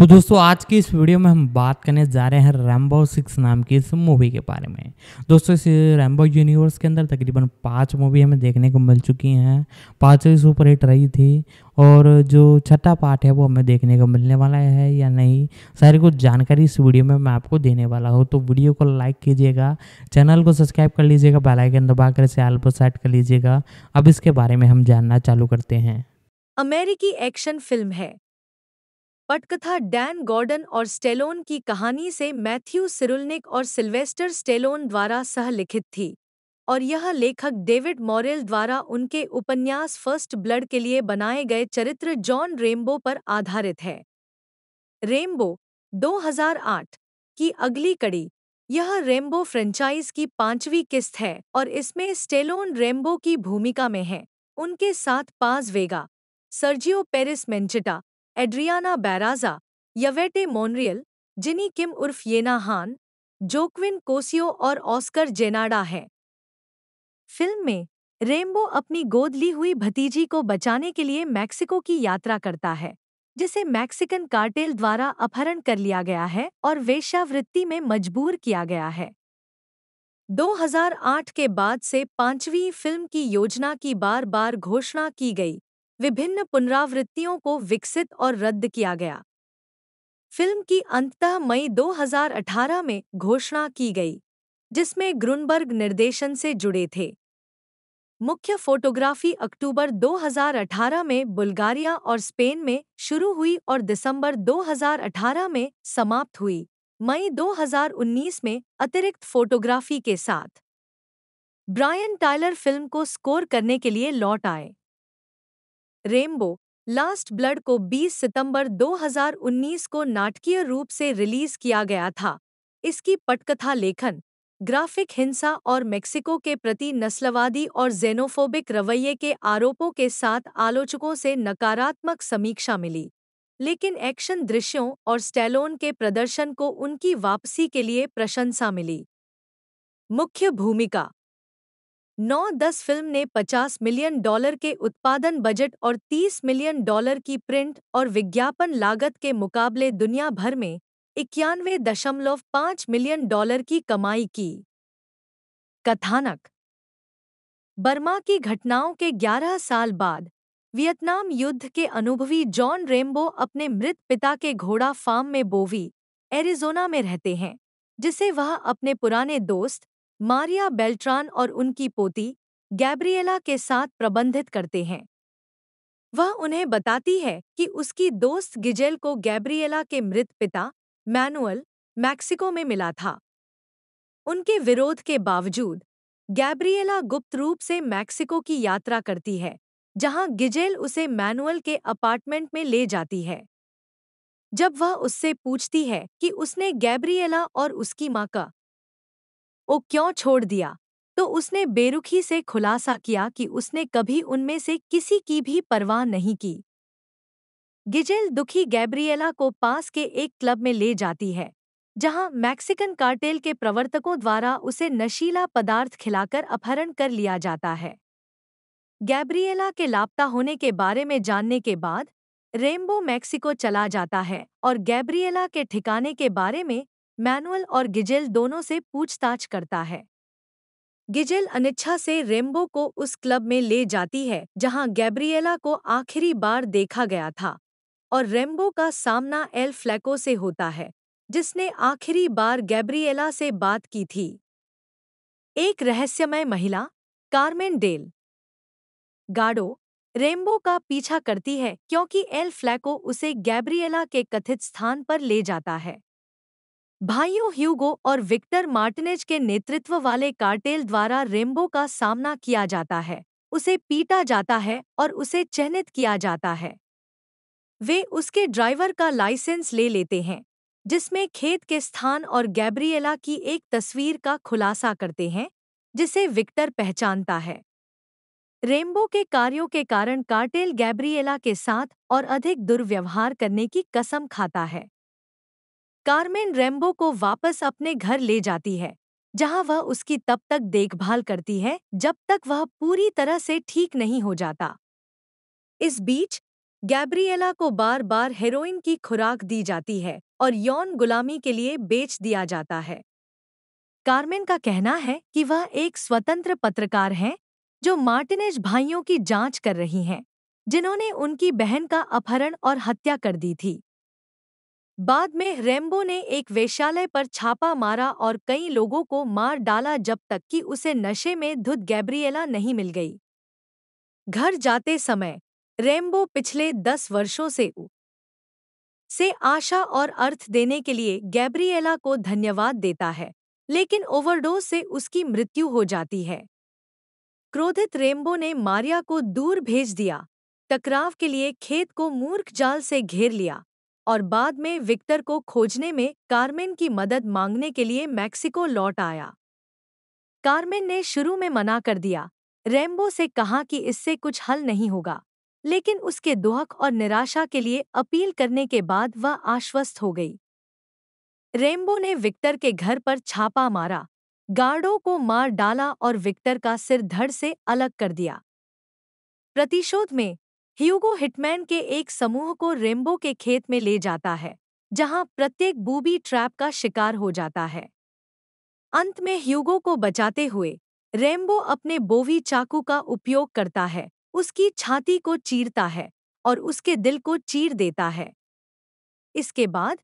तो दोस्तों आज की इस वीडियो में हम बात करने जा रहे हैं रैम्बो सिक्स नाम की इस मूवी के बारे में दोस्तों इस रैम्बो यूनिवर्स के अंदर तकरीबन पांच मूवी हमें देखने को मिल चुकी हैं पाँचों सुपर हिट रही थी और जो छठा पार्ट है वो हमें देखने को मिलने वाला है या नहीं सारी कुछ जानकारी इस वीडियो में मैं आपको देने वाला हूँ तो वीडियो को लाइक कीजिएगा चैनल को सब्सक्राइब कर लीजिएगा बेलाइकन दबाकर इसे आल पर सेट कर लीजिएगा अब इसके बारे में हम जानना चालू करते हैं अमेरिकी एक्शन फिल्म है पटकथा डैन गॉर्डन और स्टेलोन की कहानी से मैथ्यू सिरुलनिक और सिल्वेस्टर स्टेलोन द्वारा सहलिखित थी और यह लेखक डेविड मॉरेल द्वारा उनके उपन्यास फर्स्ट ब्लड के लिए बनाए गए चरित्र जॉन रेम्बो पर आधारित है रेम्बो 2008 की अगली कड़ी यह रेम्बो फ्रेंचाइज की पांचवी किस्त है और इसमें स्टेलोन रेम्बो की भूमिका में है उनके साथ Paz Vega Sergio Peris Mencheta Adriana Barraza Yvette Monreal Genie Kim उर्फ येना हान जोक्विन कोसियो और ऑस्कर जेनाडा हैं फिल्म में रेम्बो अपनी गोद ली हुई भतीजी को बचाने के लिए मैक्सिको की यात्रा करता है जिसे मैक्सिकन कार्टेल द्वारा अपहरण कर लिया गया है और वेश्यावृत्ति में मजबूर किया गया है 2008 के बाद से पांचवी फिल्म की योजना की बार बार घोषणा की गई विभिन्न पुनरावृत्तियों को विकसित और रद्द किया गया फिल्म की अंततः मई 2018 में घोषणा की गई जिसमें ग्रुनबर्ग निर्देशन से जुड़े थे मुख्य फोटोग्राफी अक्टूबर 2018 में बुल्गारिया और स्पेन में शुरू हुई और दिसंबर 2018 में समाप्त हुई मई 2019 में अतिरिक्त फोटोग्राफी के साथ ब्रायन टाइलर फिल्म को स्कोर करने के लिए लौट आए रेमबो लास्ट ब्लड को 20 सितंबर 2019 को नाटकीय रूप से रिलीज किया गया था इसकी पटकथा लेखन ग्राफिक हिंसा और मेक्सिको के प्रति नस्लवादी और जेनोफोबिक रवैये के आरोपों के साथ आलोचकों से नकारात्मक समीक्षा मिली लेकिन एक्शन दृश्यों और स्टेलोन के प्रदर्शन को उनकी वापसी के लिए प्रशंसा मिली मुख्य भूमिका नौ दस फिल्म ने 50 मिलियन डॉलर के उत्पादन बजट और 30 मिलियन डॉलर की प्रिंट और विज्ञापन लागत के मुकाबले दुनिया भर में इक्यानवे दशमलव पाँच मिलियन डॉलर की कमाई की कथानक बर्मा की घटनाओं के 11 साल बाद वियतनाम युद्ध के अनुभवी जॉन रेम्बो अपने मृत पिता के घोड़ा फार्म में बोवी एरिजोना में रहते हैं जिसे वह अपने पुराने दोस्त मारिया बेल्ट्रान और उनकी पोती गैब्रिएला के साथ प्रबंधित करते हैं वह उन्हें बताती है कि उसकी दोस्त गिजेल को गैब्रिएला के मृत पिता मैनुअल मैक्सिको में मिला था उनके विरोध के बावजूद गैब्रिएला गुप्त रूप से मैक्सिको की यात्रा करती है जहां गिजेल उसे मैनुअल के अपार्टमेंट में ले जाती है जब वह उससे पूछती है कि उसने गैब्रिएला और उसकी मां का वो क्यों छोड़ दिया तो उसने बेरुखी से खुलासा किया कि उसने कभी उनमें से किसी की भी परवाह नहीं की गिजेल दुखी गैब्रियला को पास के एक क्लब में ले जाती है जहां मैक्सिकन कार्टेल के प्रवर्तकों द्वारा उसे नशीला पदार्थ खिलाकर अपहरण कर लिया जाता है गैब्रियला के लापता होने के बारे में जानने के बाद रेम्बो मैक्सिको चला जाता है और गैब्रियला के ठिकाने के बारे में मैनुअल और गिजेल दोनों से पूछताछ करता है गिजेल अनिच्छा से रेम्बो को उस क्लब में ले जाती है जहां गैब्रिएला को आखिरी बार देखा गया था और रेम्बो का सामना एल फ्लैको से होता है जिसने आखिरी बार गैब्रिएला से बात की थी एक रहस्यमय महिला कार्मेन डेल गाडो रेम्बो का पीछा करती है क्योंकि एल फ्लैको उसे गैब्रिएला के कथित स्थान पर ले जाता है भाइयों ह्यूगो और विक्टर मार्टिनेज के नेतृत्व वाले कार्टेल द्वारा रेम्बो का सामना किया जाता है उसे पीटा जाता है और उसे चिन्हित किया जाता है वे उसके ड्राइवर का लाइसेंस ले लेते हैं जिसमें खेत के स्थान और गैब्रिएला की एक तस्वीर का खुलासा करते हैं जिसे विक्टर पहचानता है रेम्बो के कार्यों के कारण कार्टेल गैब्रिएला के साथ और अधिक दुर्व्यवहार करने की कसम खाता है कारमेन रेम्बो को वापस अपने घर ले जाती है जहां वह उसकी तब तक देखभाल करती है जब तक वह पूरी तरह से ठीक नहीं हो जाता इस बीच गैब्रिएला को बार बार हेरोइन की खुराक दी जाती है और यौन गुलामी के लिए बेच दिया जाता है कारमेन का कहना है कि वह एक स्वतंत्र पत्रकार हैं जो मार्टिनेज भाइयों की जांच कर रही हैं जिन्होंने उनकी बहन का अपहरण और हत्या कर दी थी बाद में रेम्बो ने एक वेशालय पर छापा मारा और कई लोगों को मार डाला जब तक कि उसे नशे में धुत गैब्रियला नहीं मिल गई घर जाते समय रेम्बो पिछले दस वर्षों से उ से आशा और अर्थ देने के लिए गैब्रियला को धन्यवाद देता है लेकिन ओवरडोज से उसकी मृत्यु हो जाती है क्रोधित रेम्बो ने मारिया को दूर भेज दिया टकराव के लिए खेत को मूर्ख जाल से घेर लिया और बाद में विक्टर को खोजने में कार्मेन की मदद मांगने के लिए मैक्सिको लौट आया कार्मेन ने शुरू में मना कर दिया रैम्बो से कहा कि इससे कुछ हल नहीं होगा लेकिन उसके दुहक और निराशा के लिए अपील करने के बाद वह आश्वस्त हो गई रेम्बो ने विक्टर के घर पर छापा मारा गार्डों को मार डाला और विक्टर का सिर धड़ से अलग कर दिया प्रतिशोध में ह्यूगो हिटमैन के एक समूह को रेम्बो के खेत में ले जाता है जहां प्रत्येक बूबी ट्रैप का शिकार हो जाता है अंत में ह्यूगो को बचाते हुए रेम्बो अपने बोवी चाकू का उपयोग करता है उसकी छाती को चीरता है और उसके दिल को चीर देता है इसके बाद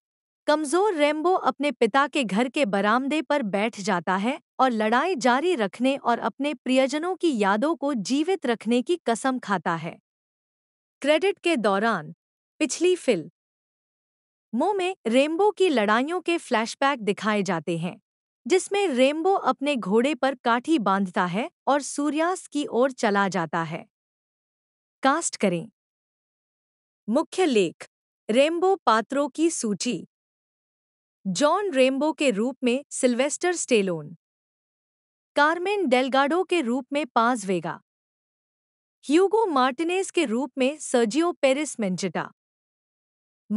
कमजोर रेम्बो अपने पिता के घर के बरामदे पर बैठ जाता है और लड़ाई जारी रखने और अपने प्रियजनों की यादों को जीवित रखने की कसम खाता है क्रेडिट के दौरान पिछली फिल्म मो में रेमबो की लड़ाइयों के फ्लैशबैक दिखाए जाते हैं जिसमें रेमबो अपने घोड़े पर काठी बांधता है और सूर्यास्त की ओर चला जाता है कास्ट करें मुख्य लेख रेमबो पात्रों की सूची जॉन रेमबो के रूप में सिल्वेस्टर स्टेलोन कार्मेन डेलगाडो के रूप में पाज वेगा ह्यूगो मार्टिनेज के रूप में Sergio Peris Mencheta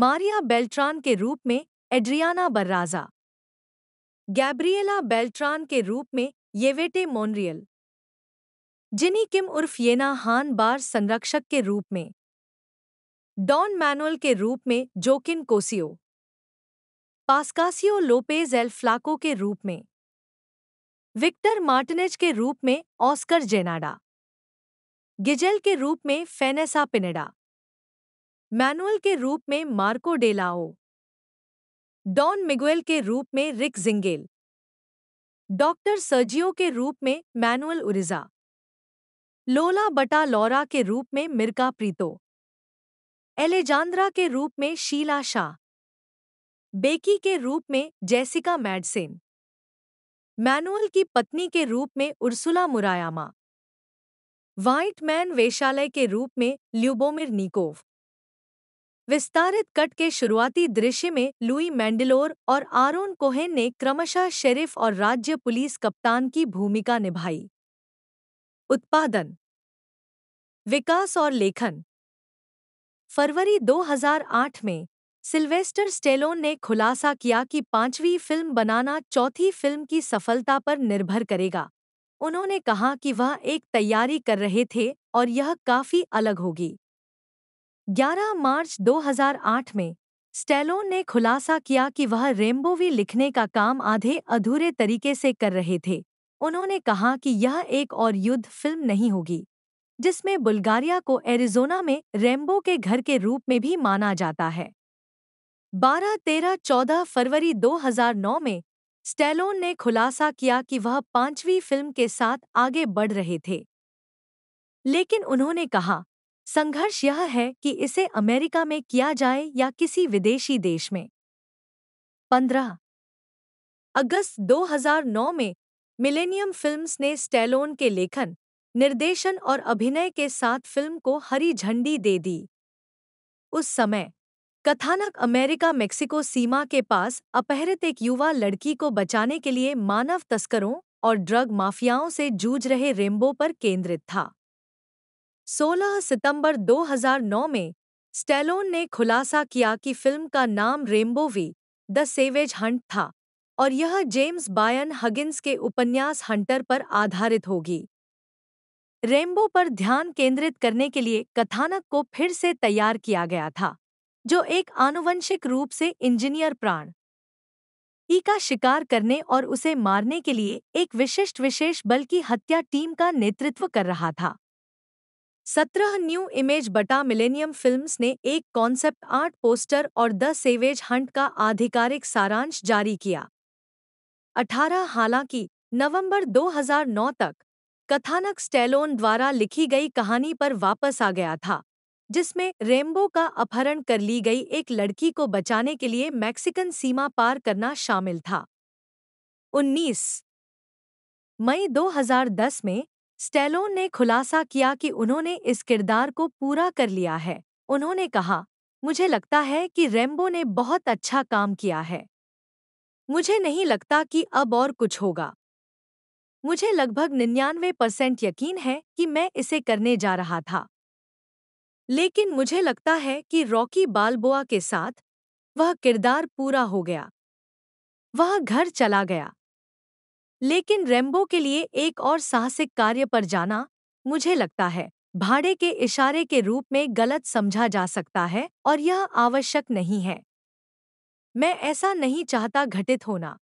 Maria Beltran के रूप में एड्रियाना बर्राजा गैब्रियला बेल्ट्रान के रूप में येवेटे मोनरियल जिनी किम उर्फ येना हान बार संरक्षक के रूप में डॉन मैनुअल के रूप में Joaquin Cosio Pascacio Lopez El Flaco के रूप में विक्टर मार्टिनेज के रूप में ऑस्कर जेनाडा गिजेल के रूप में फेनेसा पिनेडा मैनुअल के रूप में मार्को डेलाओ डॉन मिगुएल के रूप में रिक जिंगेल डॉक्टर सर्जियो के रूप में मैनुअल उरिजा लोला बटा लौरा के रूप में मिर्का प्रीतो एलेजांद्रा के रूप में शीला शाह बेकी के रूप में जैसिका मैडसेन मैनुअल की पत्नी के रूप में उर्सुला मुरायामा व्हाइटमैन मैन वेशालय के रूप में ल्यूबोमिर निकोव विस्तारित कट के शुरुआती दृश्य में लुई मैंडलोर और आरोन कोहेन ने क्रमशः शेरिफ और राज्य पुलिस कप्तान की भूमिका निभाई उत्पादन विकास और लेखन फरवरी 2008 में सिल्वेस्टर स्टेलोन ने खुलासा किया कि पांचवी फिल्म बनाना चौथी फिल्म की सफलता पर निर्भर करेगा उन्होंने कहा कि वह एक तैयारी कर रहे थे और यह काफी अलग होगी 11 मार्च 2008 में स्टेलोन ने खुलासा किया कि वह रेम्बोवी लिखने का काम आधे अधूरे तरीके से कर रहे थे उन्होंने कहा कि यह एक और युद्ध फिल्म नहीं होगी जिसमें बुल्गारिया को एरिजोना में रेम्बो के घर के रूप में भी माना जाता है 12, 13, 14 फरवरी 2009 में स्टेलोन ने खुलासा किया कि वह पांचवी फिल्म के साथ आगे बढ़ रहे थे लेकिन उन्होंने कहा संघर्ष यह है कि इसे अमेरिका में किया जाए या किसी विदेशी देश में पंद्रह अगस्त 2009 में मिलेनियम फिल्म्स ने स्टेलोन के लेखन निर्देशन और अभिनय के साथ फिल्म को हरी झंडी दे दी उस समय कथानक अमेरिका मेक्सिको सीमा के पास अपहरित एक युवा लड़की को बचाने के लिए मानव तस्करों और ड्रग माफियाओं से जूझ रहे रेम्बो पर केंद्रित था 16 सितंबर 2009 में स्टेलोन ने खुलासा किया कि फिल्म का नाम Rambo V the Savage Hunt था और यह जेम्स बायन हगिन्स के उपन्यास हंटर पर आधारित होगी रेम्बो पर ध्यान केंद्रित करने के लिए कथानक को फिर से तैयार किया गया था जो एक आनुवंशिक रूप से इंजीनियर प्राण ई का शिकार करने और उसे मारने के लिए एक विशिष्ट विशेष बल की हत्या टीम का नेतृत्व कर रहा था सत्रह न्यू इमेज बटा मिलेनियम फिल्म्स ने एक कॉन्सेप्ट आर्ट पोस्टर और द सेवेज हंट का आधिकारिक सारांश जारी किया अठारह हालांकि नवंबर 2009 तक कथानक स्टेलोन द्वारा लिखी गई कहानी पर वापस आ गया था जिसमें रेम्बो का अपहरण कर ली गई एक लड़की को बचाने के लिए मैक्सिकन सीमा पार करना शामिल था 19 मई 2010 में स्टेलोन ने खुलासा किया कि उन्होंने इस किरदार को पूरा कर लिया है उन्होंने कहा मुझे लगता है कि रेम्बो ने बहुत अच्छा काम किया है मुझे नहीं लगता कि अब और कुछ होगा मुझे लगभग निन्यानवे परसेंट यकीन है कि मैं इसे करने जा रहा था लेकिन मुझे लगता है कि रॉकी बालबोआ के साथ वह किरदार पूरा हो गया वह घर चला गया लेकिन रेम्बो के लिए एक और साहसिक कार्य पर जाना मुझे लगता है भाड़े के इशारे के रूप में गलत समझा जा सकता है और यह आवश्यक नहीं है मैं ऐसा नहीं चाहता घटित होना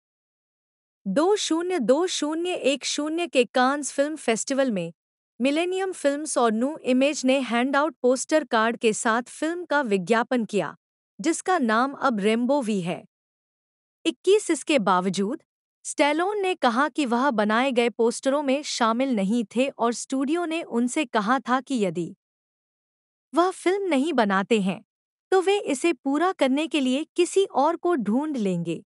दो शून्य दो शून्य एक शून्य के कांस फिल्म फेस्टिवल में मिलेनियम फिल्म्स और न्यू इमेज ने हैंडआउट पोस्टर कार्ड के साथ फिल्म का विज्ञापन किया जिसका नाम अब रेम्बो वी है 21 इसके बावजूद स्टेलोन ने कहा कि वह बनाए गए पोस्टरों में शामिल नहीं थे और स्टूडियो ने उनसे कहा था कि यदि वह फिल्म नहीं बनाते हैं तो वे इसे पूरा करने के लिए किसी और को ढूंढ लेंगे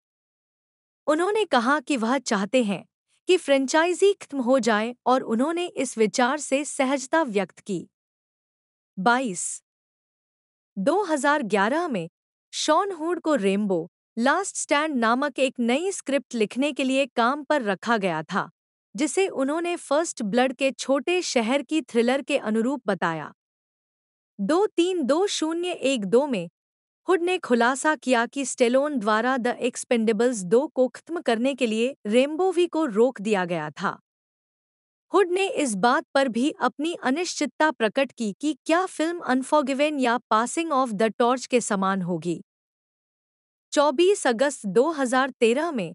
उन्होंने कहा कि वह चाहते हैं कि फ्रेंचाइजी खत्म हो जाए और उन्होंने इस विचार से सहजता व्यक्त की 22 2011 में शॉन हुड को रेमबो लास्ट स्टैंड नामक एक नई स्क्रिप्ट लिखने के लिए काम पर रखा गया था जिसे उन्होंने फर्स्ट ब्लड के छोटे शहर की थ्रिलर के अनुरूप बताया दो तीन दो शून्य एक दो में हुड ने खुलासा किया कि स्टेलोन द्वारा द एक्सपेंडेबल्स दो को खत्म करने के लिए रेम्बोवी को रोक दिया गया था हुड ने इस बात पर भी अपनी अनिश्चितता प्रकट की कि क्या फिल्म अनफॉर्गिवेन या पासिंग ऑफ द टॉर्च के समान होगी 24 अगस्त 2013 में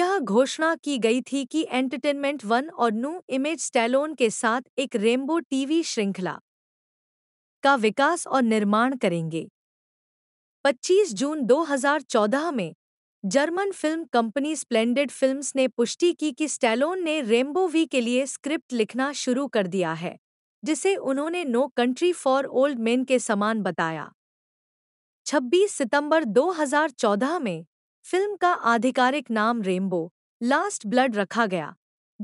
यह घोषणा की गई थी कि एंटरटेनमेंट वन और नू इमेज स्टैलोन के साथ एक रेमबो टीवी श्रृंखला का विकास और निर्माण करेंगे 25 जून 2014 में German film company Splendid Films ने पुष्टि की कि स्टेलोन ने रेम्बो वी के लिए स्क्रिप्ट लिखना शुरू कर दिया है जिसे उन्होंने No Country for Old Men के समान बताया 26 सितंबर 2014 में फिल्म का आधिकारिक नाम रेम्बो लास्ट ब्लड रखा गया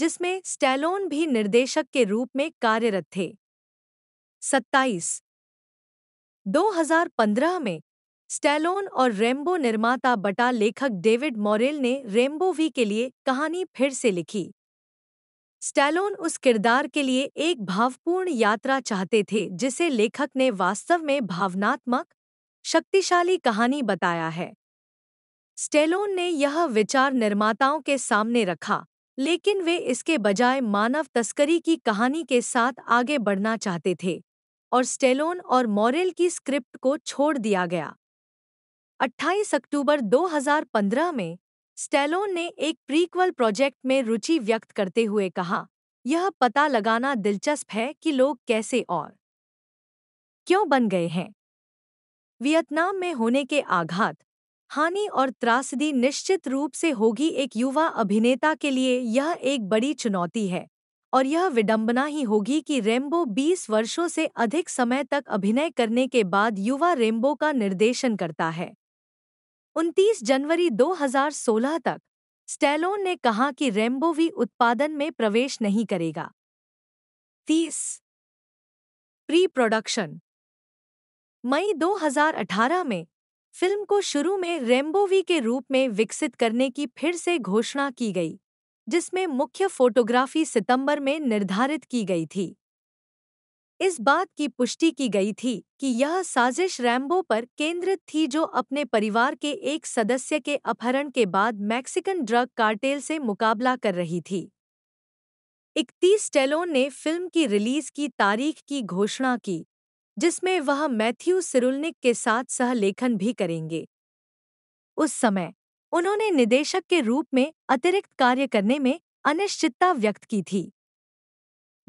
जिसमें स्टैलोन भी निर्देशक के रूप में कार्यरत थे 27 2015 में स्टेलोन और रेम्बो निर्माता बटा लेखक डेविड मॉरेल ने रेम्बो वी के लिए कहानी फिर से लिखी स्टैलोन उस किरदार के लिए एक भावपूर्ण यात्रा चाहते थे जिसे लेखक ने वास्तव में भावनात्मक शक्तिशाली कहानी बताया है स्टेलोन ने यह विचार निर्माताओं के सामने रखा लेकिन वे इसके बजाय मानव तस्करी की कहानी के साथ आगे बढ़ना चाहते थे और स्टेलोन और मॉरेल की स्क्रिप्ट को छोड़ दिया गया 28 अक्टूबर 2015 में स्टेलोन ने एक प्रीक्वल प्रोजेक्ट में रुचि व्यक्त करते हुए कहा यह पता लगाना दिलचस्प है कि लोग कैसे और क्यों बन गए हैं वियतनाम में होने के आघात हानि और त्रासदी निश्चित रूप से होगी एक युवा अभिनेता के लिए यह एक बड़ी चुनौती है और यह विडंबना ही होगी कि रेम्बो 20 वर्षों से अधिक समय तक अभिनय करने के बाद युवा रेम्बो का निर्देशन करता है 29 जनवरी 2016 तक स्टेलोन ने कहा कि रेम्बो भी उत्पादन में प्रवेश नहीं करेगा तीस प्री प्रोडक्शन मई 2018 में फिल्म को शुरू में रेम्बोवी के रूप में विकसित करने की फिर से घोषणा की गई जिसमें मुख्य फोटोग्राफी सितंबर में निर्धारित की गई थी इस बात की पुष्टि की गई थी कि यह साजिश रैम्बो पर केंद्रित थी जो अपने परिवार के एक सदस्य के अपहरण के बाद मैक्सिकन ड्रग कार्टेल से मुकाबला कर रही थी इकतीस टेलोन ने फिल्म की रिलीज की तारीख की घोषणा की जिसमें वह मैथ्यू सिरुलनिक के साथ सहलेखन भी करेंगे उस समय उन्होंने निदेशक के रूप में अतिरिक्त कार्य करने में अनिश्चितता व्यक्त की थी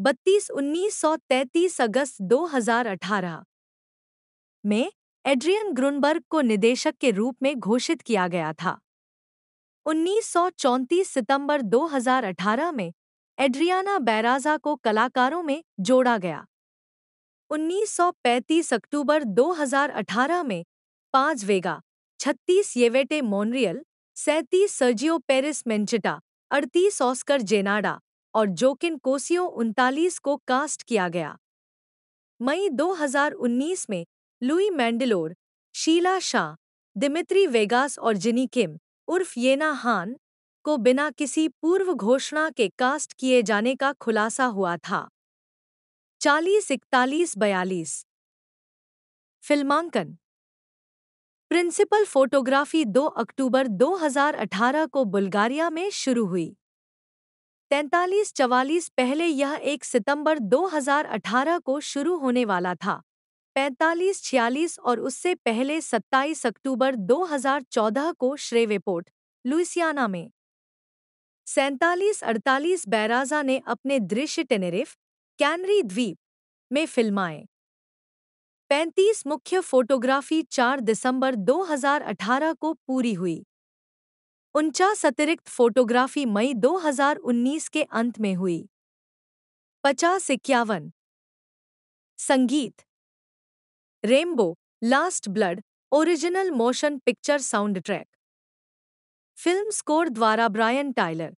बत्तीस उन्नीस सौ अगस्त 2018 में एड्रियन ग्रुनबर्ग को निदेशक के रूप में घोषित किया गया था 1934 सितंबर 2018 में एड्रियाना बैराजा को कलाकारों में जोड़ा गया 1935 अक्टूबर 2018 में पांच वेगा छत्तीस येवेटे मोनरियल सैंतीस सर्जियो पेरिस मेंचिटा अड़तीस ऑस्कर जेनाडा और जोकिन कोसियो उनतालीस को कास्ट किया गया मई 2019 में Louis Mandylor Sheila Shah Dimitri Vegas और जिनी किम उर्फ येना हान को बिना किसी पूर्व घोषणा के कास्ट किए जाने का खुलासा हुआ था चालीस इकतालीस बयालीस फिल्मांकन प्रिंसिपल फोटोग्राफी 2 अक्टूबर 2018 को बुल्गारिया में शुरू हुई तैंतालीस चवालीस पहले यह एक सितंबर 2018 को शुरू होने वाला था पैंतालीस छियालीस और उससे पहले 27 अक्टूबर 2014 को श्रेवेपोर्ट लुइसियाना में सैंतालीस अड़तालीस बैराजा ने अपने दृश्य टेनेरिफ कैनरी द्वीप में फिल्माए 35 मुख्य फोटोग्राफी 4 दिसंबर 2018 को पूरी हुई उनचास अतिरिक्त फोटोग्राफी मई 2019 के अंत में हुई पचास इक्यावन संगीत Rambo last blood original motion picture sound track film score द्वारा ब्रायन टाइलर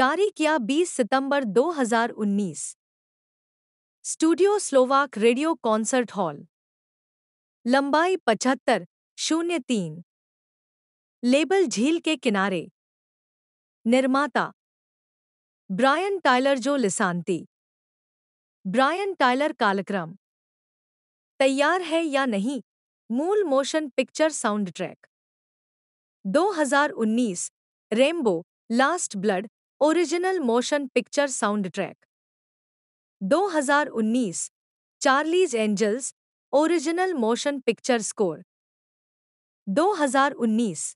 जारी किया 20 सितंबर 2019 studio Slovak radio concert hall लंबाई पचहत्तर शून्य तीन लेबल झील के किनारे निर्माता ब्रायन टाइलर जो लिसानती ब्रायन टाइलर कालक्रम तैयार है या नहीं मूल मोशन पिक्चर साउंड ट्रैक 2019 Rambo last blood original motion picture sound ट्रैक 2019 Charlie's Angels original motion picture score 2019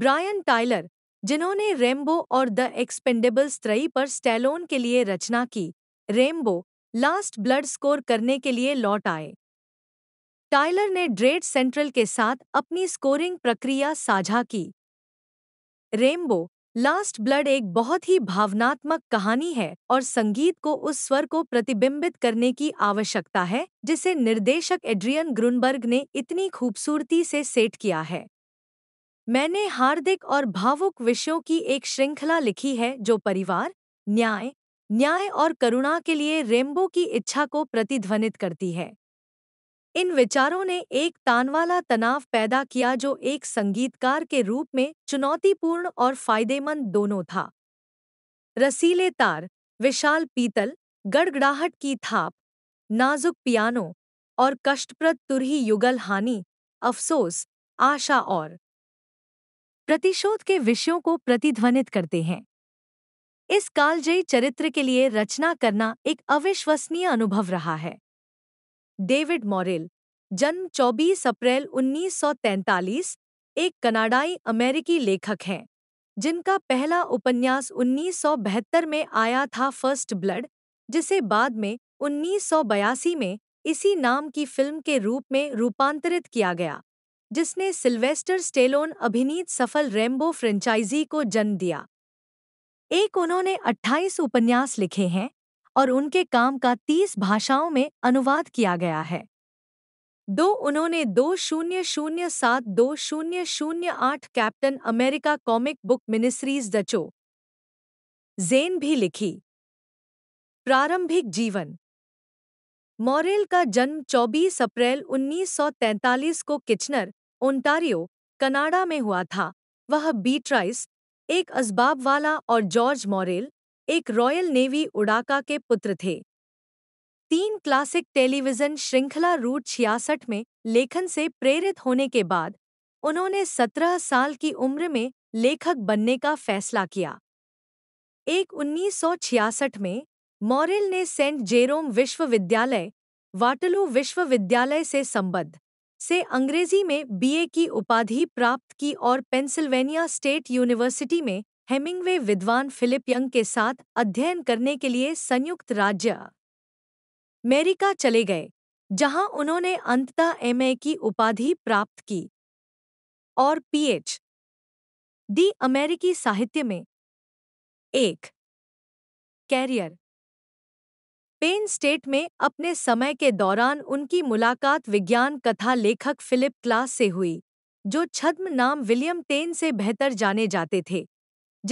Brian Tyler जिन्होंने रेम्बो और द एक्सपेंडेबल्स त्रयी पर स्टेलोन के लिए रचना की रेम्बो लास्ट ब्लड स्कोर करने के लिए लौट आए टाइलर ने ड्रेड सेंट्रल के साथ अपनी स्कोरिंग प्रक्रिया साझा की रेम्बो लास्ट ब्लड एक बहुत ही भावनात्मक कहानी है और संगीत को उस स्वर को प्रतिबिंबित करने की आवश्यकता है जिसे निर्देशक एड्रियन ग्रुनबर्ग ने इतनी खूबसूरती से सेट किया है मैंने हार्दिक और भावुक विषयों की एक श्रृंखला लिखी है जो परिवार न्याय न्याय और करुणा के लिए रेमबो की इच्छा को प्रतिध्वनित करती है इन विचारों ने एक तानवाला तनाव पैदा किया जो एक संगीतकार के रूप में चुनौतीपूर्ण और फायदेमंद दोनों था रसीले तार विशाल पीतल गड़गड़ाहट की थाप नाजुक पियानो और कष्टप्रद तुरही युगल हानि अफसोस आशा और प्रतिशोध के विषयों को प्रतिध्वनित करते हैं इस कालजयी चरित्र के लिए रचना करना एक अविश्वसनीय अनुभव रहा है डेविड मॉरिल जन्म 24 अप्रैल 1943, एक कनाडाई अमेरिकी लेखक हैं जिनका पहला उपन्यास 1972 में आया था फर्स्ट ब्लड जिसे बाद में 1982 में इसी नाम की फिल्म के रूप में रूपांतरित किया गया जिसने सिल्वेस्टर स्टेलोन अभिनीत सफल रेम्बो फ्रेंचाइजी को जन्म दिया एक उन्होंने 28 उपन्यास लिखे हैं और उनके काम का 30 भाषाओं में अनुवाद किया गया है दो उन्होंने दो शून्य शून्य सात दो शून्य शून्य आठ Captain America comic book miniseries the Chosen भी लिखी प्रारंभिक जीवन मॉरेल का जन्म 24 अप्रैल 1943 को किचनर ओंटारियो कनाडा में हुआ था वह बीट्राइस एक असबाब वाला और जॉर्ज मॉरेल एक रॉयल नेवी उड़ाका के पुत्र थे तीन क्लासिक टेलीविजन श्रृंखला रूट छियासठ में लेखन से प्रेरित होने के बाद उन्होंने सत्रह साल की उम्र में लेखक बनने का फैसला किया एक उन्नीस में मॉरेल ने सेंट जेरोम विश्वविद्यालय वाटलू विश्वविद्यालय से संबद्ध से अंग्रेजी में बीए की उपाधि प्राप्त की और पेंसिल्वेनिया स्टेट यूनिवर्सिटी में हेमिंगवे विद्वान फिलिप यंग के साथ अध्ययन करने के लिए संयुक्त राज्य अमेरिका चले गए जहां उन्होंने अंततः एमए की उपाधि प्राप्त की और पीएच डी अमेरिकी साहित्य में एक कैरियर पेन स्टेट में अपने समय के दौरान उनकी मुलाकात विज्ञान कथा लेखक फिलिप क्लास से हुई जो छद्म नाम विलियम टेन से बेहतर जाने जाते थे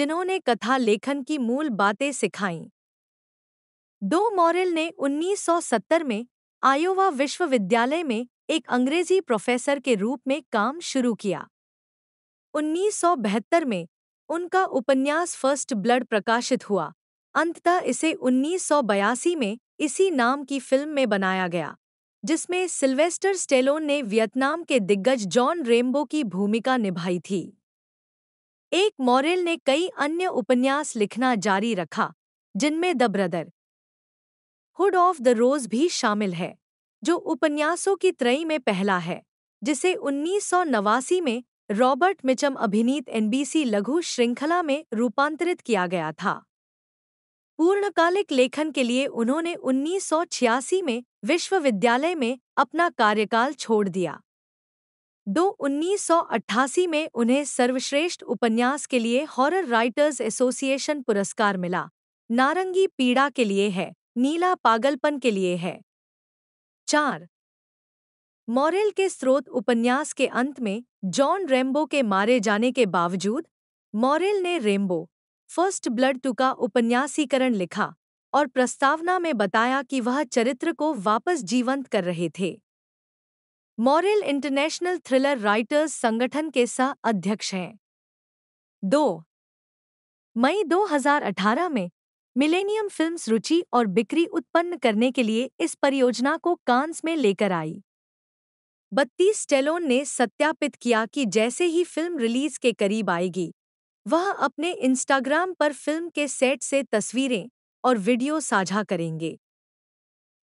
जिन्होंने कथा लेखन की मूल बातें सिखाईं दो मॉरल ने 1970 में आयोवा विश्वविद्यालय में एक अंग्रेजी प्रोफेसर के रूप में काम शुरू किया उन्नीस में उनका उपन्यास फर्स्ट ब्लड प्रकाशित हुआ अंततः इसे उन्नीस में इसी नाम की फिल्म में बनाया गया जिसमें सिल्वेस्टर स्टेलोन ने वियतनाम के दिग्गज जॉन रेम्बो की भूमिका निभाई थी एक मॉरेल ने कई अन्य उपन्यास लिखना जारी रखा जिनमें the Brotherhood of the Rose भी शामिल है जो उपन्यासों की त्रयी में पहला है जिसे उन्नीस में रॉबर्ट मिचम अभिनीत एनबीसी लघु श्रृंखला में रूपांतरित किया गया था पूर्णकालिक लेखन के लिए उन्होंने उन्नीस में विश्वविद्यालय में अपना कार्यकाल छोड़ दिया दो उन्नीस में उन्हें सर्वश्रेष्ठ उपन्यास के लिए हॉरर राइटर्स एसोसिएशन पुरस्कार मिला नारंगी पीड़ा के लिए है नीला पागलपन के लिए है चार मॉरेल के स्रोत उपन्यास के अंत में जॉन रेम्बो के मारे जाने के बावजूद मॉरेल ने रेम्बो फर्स्ट ब्लड टू का उपन्यासीकरण लिखा और प्रस्तावना में बताया कि वह चरित्र को वापस जीवंत कर रहे थे मॉरेल इंटरनेशनल थ्रिलर राइटर्स संगठन के सह अध्यक्ष हैं दो मई 2018 में मिलेनियम फिल्म्स रुचि और बिक्री उत्पन्न करने के लिए इस परियोजना को कांस में लेकर आई बत्तीस टेलोन ने सत्यापित किया कि जैसे ही फिल्म रिलीज के करीब आएगी वह अपने इंस्टाग्राम पर फिल्म के सेट से तस्वीरें और वीडियो साझा करेंगे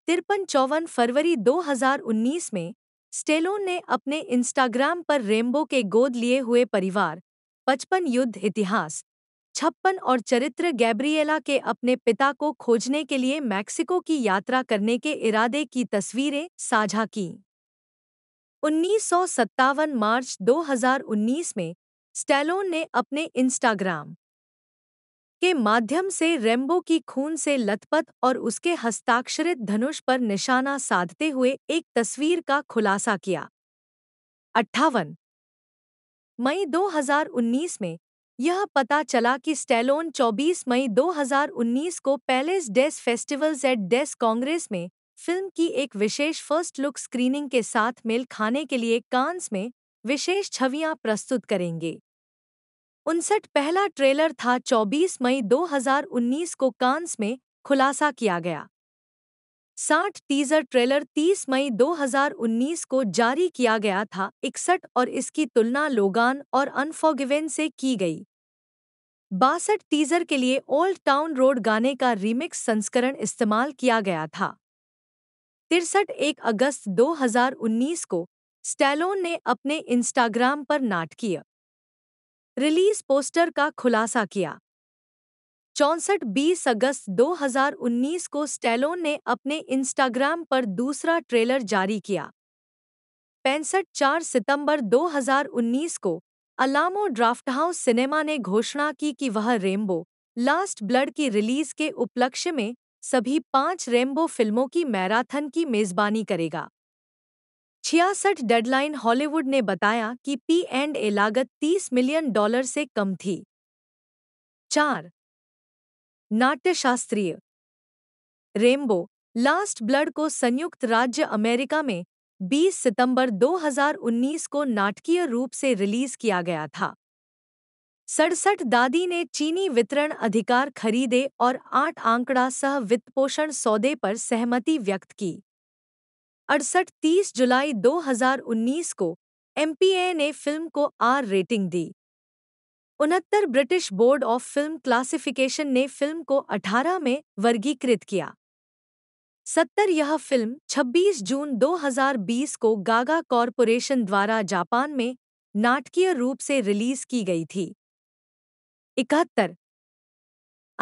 तिरपन चौवन फरवरी 2019 में स्टेलोन ने अपने इंस्टाग्राम पर रेम्बो के गोद लिए हुए परिवार पचपन युद्ध इतिहास छप्पन और चरित्र गैब्रिएला के अपने पिता को खोजने के लिए मैक्सिको की यात्रा करने के इरादे की तस्वीरें साझा की उन्नीस मार्च 2019 में स्टैलोन ने अपने इंस्टाग्राम के माध्यम से रेम्बो की खून से लथपथ और उसके हस्ताक्षरित धनुष पर निशाना साधते हुए एक तस्वीर का खुलासा किया अट्ठावन मई 2019 में यह पता चला कि स्टैलोन 24 मई 2019 को Palais des Festivals et des Congres में फिल्म की एक विशेष फर्स्ट लुक स्क्रीनिंग के साथ मेल खाने के लिए कांस में विशेष छवियां प्रस्तुत करेंगे उनसठ पहला ट्रेलर था 24 मई 2019 को कांस में खुलासा किया गया साठ टीजर ट्रेलर 30 मई 2019 को जारी किया गया था इकसठ और इसकी तुलना लोगान और अनफॉगिवेन से की गई बासठ टीजर के लिए ओल्ड टाउन रोड गाने का रीमिक्स संस्करण इस्तेमाल किया गया था तिरसठ एक अगस्त 2019 को स्टैलोन ने अपने इंस्टाग्राम पर नाटकीय रिलीज पोस्टर का खुलासा किया चौंसठ बीस अगस्त 2019 को स्टेलोन ने अपने इंस्टाग्राम पर दूसरा ट्रेलर जारी किया पैंसठ चार सितंबर 2019 को अलामो ड्राफ्ट हाउस सिनेमा ने घोषणा की कि वह रेमबो लास्ट ब्लड की रिलीज के उपलक्ष्य में सभी पांच रेमबो फिल्मों की मैराथन की मेजबानी करेगा छियासठ डेडलाइन हॉलीवुड ने बताया कि पी एंड ए लागत 30 मिलियन डॉलर से कम थी चार नाट्यशास्त्रीय रेमबो लास्ट ब्लड को संयुक्त राज्य अमेरिका में 20 सितंबर 2019 को नाटकीय रूप से रिलीज किया गया था सड़सठ दादी ने चीनी वितरण अधिकार खरीदे और आठ आंकड़ा सह वित्तपोषण सौदे पर सहमति व्यक्त की अड़सठ तीस जुलाई 2019 को एमपीए ने फिल्म को आर रेटिंग दी उनहत्तर British Board of Film Classification ने फिल्म को 18 में वर्गीकृत किया सत्तर यह फिल्म 26 जून 2020 को गागा कॉरपोरेशन द्वारा जापान में नाटकीय रूप से रिलीज की गई थी इकहत्तर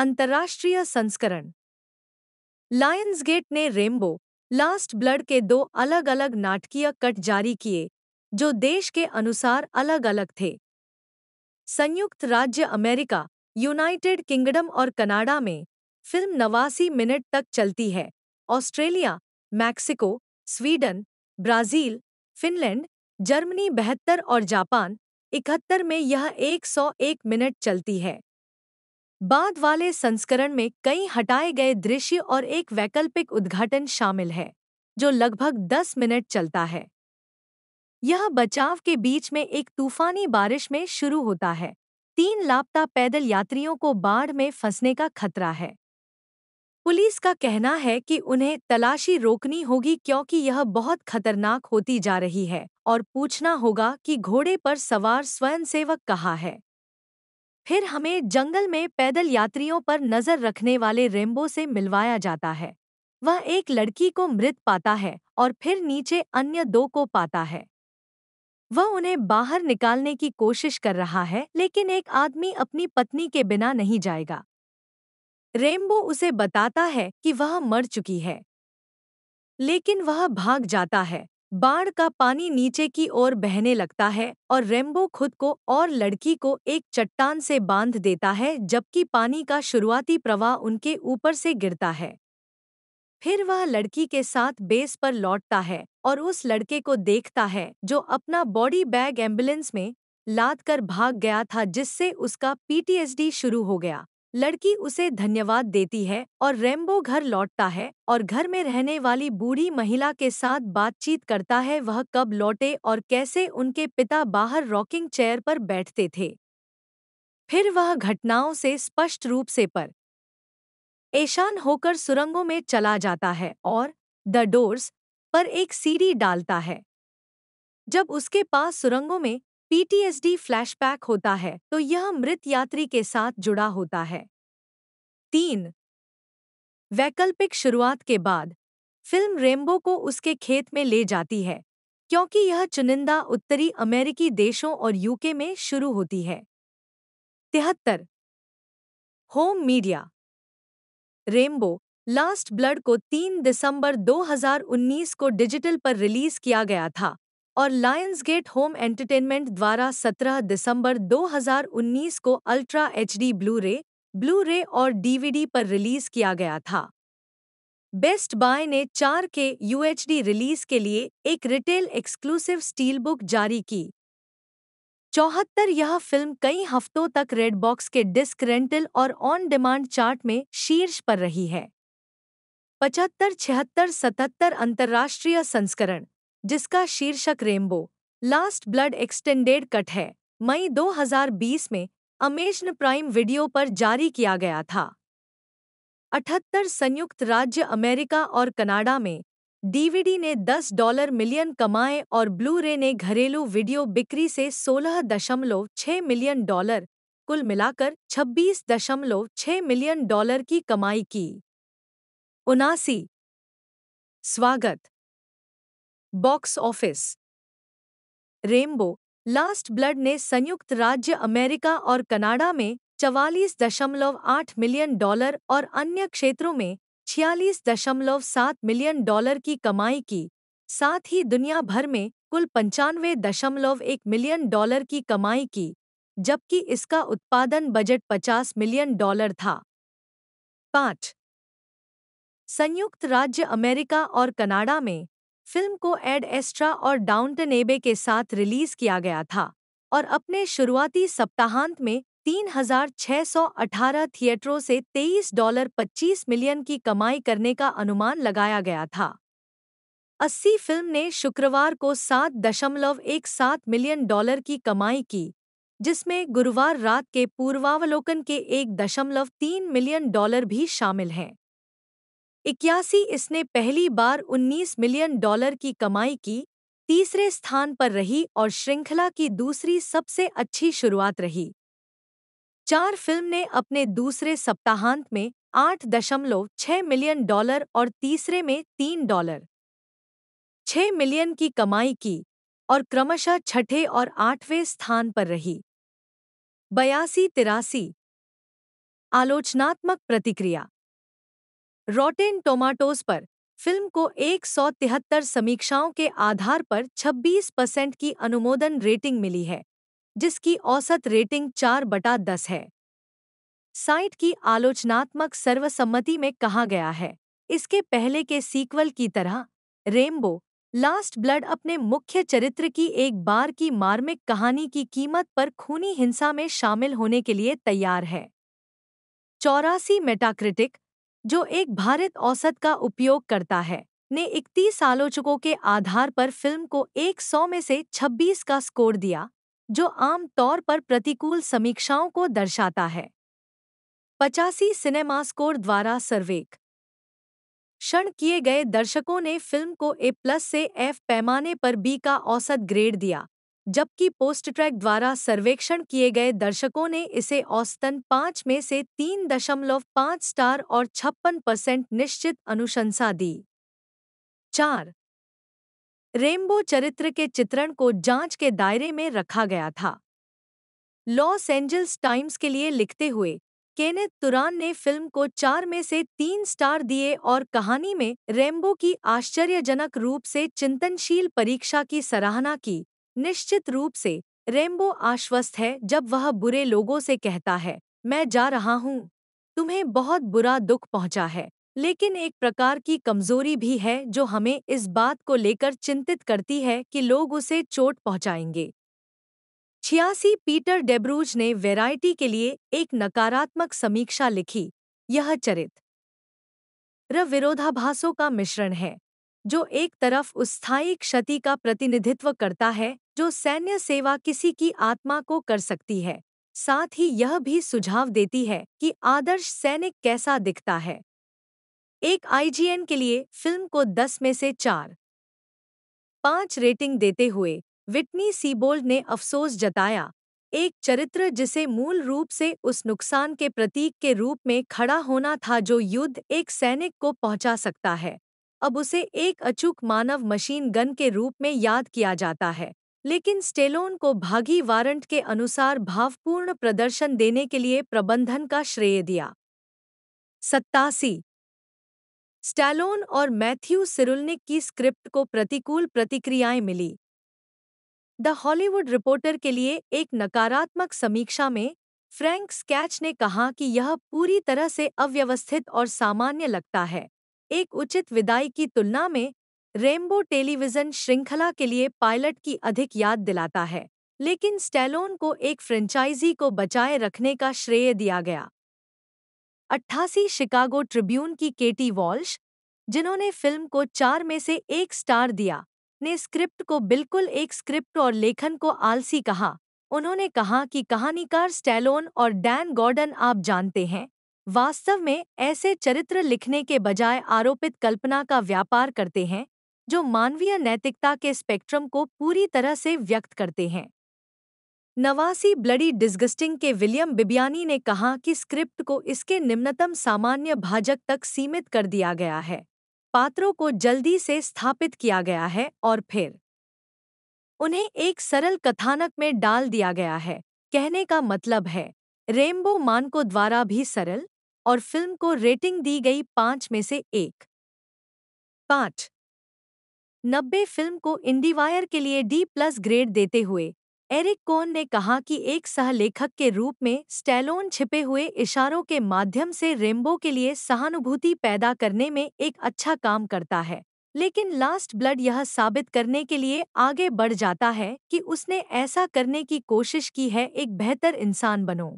अंतर्राष्ट्रीय संस्करण लायंस गेट ने रेमबो लास्ट ब्लड के दो अलग अलग नाटकीय कट जारी किए जो देश के अनुसार अलग अलग थे संयुक्त राज्य अमेरिका यूनाइटेड किंगडम और कनाडा में फिल्म नवासी मिनट तक चलती है Australia Mexico Sweden Brazil Finland Germany बहत्तर और जापान इकहत्तर में यह 101 मिनट चलती है बाद वाले संस्करण में कई हटाए गए दृश्य और एक वैकल्पिक उद्घाटन शामिल है जो लगभग 10 मिनट चलता है यह बचाव के बीच में एक तूफानी बारिश में शुरू होता है तीन लापता पैदल यात्रियों को बाढ़ में फंसने का खतरा है पुलिस का कहना है कि उन्हें तलाशी रोकनी होगी क्योंकि यह बहुत खतरनाक होती जा रही है और पूछना होगा कि घोड़े पर सवार स्वयंसेवक कहाँ है फिर हमें जंगल में पैदल यात्रियों पर नजर रखने वाले रेम्बो से मिलवाया जाता है वह एक लड़की को मृत पाता है और फिर नीचे अन्य दो को पाता है वह उन्हें बाहर निकालने की कोशिश कर रहा है लेकिन एक आदमी अपनी पत्नी के बिना नहीं जाएगा रेम्बो उसे बताता है कि वह मर चुकी है लेकिन वह भाग जाता है बाढ़ का पानी नीचे की ओर बहने लगता है और रेम्बो खुद को और लड़की को एक चट्टान से बांध देता है जबकि पानी का शुरुआती प्रवाह उनके ऊपर से गिरता है फिर वह लड़की के साथ बेस पर लौटता है और उस लड़के को देखता है जो अपना बॉडी बैग एम्बुलेंस में लाद कर भाग गया था जिससे उसका पीटीएसडी शुरू हो गया लड़की उसे धन्यवाद देती है और रेम्बो घर लौटता है और घर में रहने वाली बूढ़ी महिला के साथ बातचीत करता है वह कब लौटे और कैसे उनके पिता बाहर रॉकिंग चेयर पर बैठते थे फिर वह घटनाओं से स्पष्ट रूप से पर ऐशान होकर सुरंगों में चला जाता है और द डोर्स पर एक सीढ़ी डालता है जब उसके पास सुरंगों में पीटीएसडी फ्लैशबैक होता है तो यह मृत यात्री के साथ जुड़ा होता है तीन वैकल्पिक शुरुआत के बाद फिल्म रेम्बो को उसके खेत में ले जाती है क्योंकि यह चुनिंदा उत्तरी अमेरिकी देशों और यूके में शुरू होती है तिहत्तर home media Rambo last Blood को 3 दिसंबर 2019 को डिजिटल पर रिलीज किया गया था और लायंस गेट होम एंटरटेनमेंट द्वारा 17 दिसंबर 2019 को ultra HD Blu-ray Blu-ray और डीवीडी पर रिलीज किया गया था बेस्ट बाय ने 4 के यूएचडी रिलीज के लिए एक रिटेल एक्सक्लूसिव स्टील बुक जारी की चौहत्तर यह फिल्म कई हफ्तों तक रेड बॉक्स के डिस्क रेंटल और ऑन डिमांड चार्ट में शीर्ष पर रही है पचहत्तर छिहत्तर सतहत्तर अंतर्राष्ट्रीय संस्करण जिसका शीर्षक Rambo last Blood extended cut है मई 2020 में अमेजन प्राइम वीडियो पर जारी किया गया था अठहत्तर संयुक्त राज्य अमेरिका और कनाडा में डीवीडी ने 10 डॉलर मिलियन कमाए और ब्लू रे ने घरेलू वीडियो बिक्री से 16.6 मिलियन डॉलर कुल मिलाकर 26.6 मिलियन डॉलर की कमाई की उनासी स्वागत box office Rambo last Blood ने संयुक्त राज्य अमेरिका और कनाडा में चवालीस दशमलव आठ मिलियन डॉलर और अन्य क्षेत्रों में छियालीस दशमलव सात मिलियन डॉलर की कमाई की साथ ही दुनिया भर में कुल पंचानवे दशमलव एक मिलियन डॉलर की कमाई की जबकि इसका उत्पादन बजट 50 मिलियन डॉलर था पाँच संयुक्त राज्य अमेरिका और कनाडा में फिल्म को एड एस्ट्रा और डाउनटन एबे के साथ रिलीज किया गया था और अपने शुरुआती सप्ताहांत में 3,618 थिएटरों से 23 डॉलर 25 मिलियन की कमाई करने का अनुमान लगाया गया था अस्सी फिल्म ने शुक्रवार को सात दशमलव एक सात मिलियन डॉलर की कमाई की जिसमें गुरुवार रात के पूर्वावलोकन के एक दशमलव तीन मिलियन डॉलर भी शामिल हैं इक्यासी इसने पहली बार 19 मिलियन डॉलर की कमाई की तीसरे स्थान पर रही और श्रृंखला की दूसरी सबसे अच्छी शुरुआत रही चार फिल्म ने अपने दूसरे सप्ताहांत में आठ दशमलव छह मिलियन डॉलर और तीसरे में तीन डॉलर छह मिलियन की कमाई की और क्रमशः छठे और आठवें स्थान पर रही बयासी तिरासी आलोचनात्मक प्रतिक्रिया रॉटेन टोमाटोज पर फिल्म को एक सौ तिहत्तर समीक्षाओं के आधार पर 26 परसेंट की अनुमोदन रेटिंग मिली है जिसकी औसत रेटिंग चार बटा दस है साइट की आलोचनात्मक सर्वसम्मति में कहा गया है इसके पहले के सीक्वल की तरह रेमबो लास्ट ब्लड अपने मुख्य चरित्र की एक बार की मार्मिक कहानी की कीमत पर खूनी हिंसा में शामिल होने के लिए तैयार है चौरासी मेटाक्रिटिक जो एक भारत औसत का उपयोग करता है ने इकतीस आलोचकों के आधार पर फिल्म को 100 में से 26 का स्कोर दिया जो आमतौर पर प्रतिकूल समीक्षाओं को दर्शाता है पचासी सिनेमा स्कोर द्वारा सर्वेक क्षण किए गए दर्शकों ने फिल्म को ए प्लस से एफ पैमाने पर बी का औसत ग्रेड दिया जबकि पोस्टट्रैक द्वारा सर्वेक्षण किए गए दर्शकों ने इसे औसतन पाँच में से तीन दशमलव पाँच स्टार और छप्पन परसेंट निश्चित अनुशंसा दी चार रेमबो चरित्र के चित्रण को जांच के दायरे में रखा गया था लॉस एंजल्स टाइम्स के लिए लिखते हुए केनेथ तुरान ने फिल्म को चार में से तीन स्टार दिए और कहानी में रेम्बो की आश्चर्यजनक रूप से चिंतनशील परीक्षा की सराहना की निश्चित रूप से रेम्बो आश्वस्त है जब वह बुरे लोगों से कहता है मैं जा रहा हूँ तुम्हें बहुत बुरा दुख पहुँचा है लेकिन एक प्रकार की कमजोरी भी है जो हमें इस बात को लेकर चिंतित करती है कि लोग उसे चोट पहुंचाएंगे छियासी पीटर डेब्रूज ने वैरायटी के लिए एक नकारात्मक समीक्षा लिखी यह चरित र विरोधाभासों का मिश्रण है जो एक तरफ स्थायी क्षति का प्रतिनिधित्व करता है जो सैन्य सेवा किसी की आत्मा को कर सकती है साथ ही यह भी सुझाव देती है कि आदर्श सैनिक कैसा दिखता है एक आईजीएन के लिए फिल्म को 10 में से चार पांच रेटिंग देते हुए विटनी सीबोल्ड ने अफसोस जताया एक चरित्र जिसे मूल रूप से उस नुकसान के प्रतीक के रूप में खड़ा होना था जो युद्ध एक सैनिक को पहुंचा सकता है अब उसे एक अचूक मानव मशीन गन के रूप में याद किया जाता है लेकिन स्टेलोन को भागी वारंट के अनुसार भावपूर्ण प्रदर्शन देने के लिए प्रबंधन का श्रेय दिया सत्तासी स्टेलोन और मैथ्यू सिरुलनिक की स्क्रिप्ट को प्रतिकूल प्रतिक्रियाएं मिली द हॉलीवुड रिपोर्टर के लिए एक नकारात्मक समीक्षा में फ्रैंक स्कैच ने कहा कि यह पूरी तरह से अव्यवस्थित और सामान्य लगता है एक उचित विदाई की तुलना में रेमबो टेलीविजन श्रृंखला के लिए पायलट की अधिक याद दिलाता है लेकिन स्टैलोन को एक फ्रेंचाइजी को बचाए रखने का श्रेय दिया गया अट्ठासी शिकागो ट्रिब्यून की केटी वॉल्श जिन्होंने फिल्म को चार में से एक स्टार दिया ने स्क्रिप्ट को बिल्कुल एक स्क्रिप्ट और लेखन को आलसी कहा उन्होंने कहा कि कहानीकार स्टैलोन और डैन गॉर्डन आप जानते हैं वास्तव में ऐसे चरित्र लिखने के बजाय आरोपित कल्पना का व्यापार करते हैं जो मानवीय नैतिकता के स्पेक्ट्रम को पूरी तरह से व्यक्त करते हैं नवासी ब्लडी डिस्गस्टिंग के विलियम बिबियानी ने कहा कि स्क्रिप्ट को इसके निम्नतम सामान्य भाजक तक सीमित कर दिया गया है पात्रों को जल्दी से स्थापित किया गया है और फिर उन्हें एक सरल कथानक में डाल दिया गया है कहने का मतलब है रेमबो मानको द्वारा भी सरल और फिल्म को रेटिंग दी गई पांच में से एक पांच नब्बे फिल्म को इंडीवायर के लिए डी प्लस ग्रेड देते हुए एरिक कोन ने कहा कि एक सहलेखक के रूप में स्टैलोन छिपे हुए इशारों के माध्यम से रेम्बो के लिए सहानुभूति पैदा करने में एक अच्छा काम करता है लेकिन लास्ट ब्लड यह साबित करने के लिए आगे बढ़ जाता है कि उसने ऐसा करने की कोशिश की है एक बेहतर इंसान बनो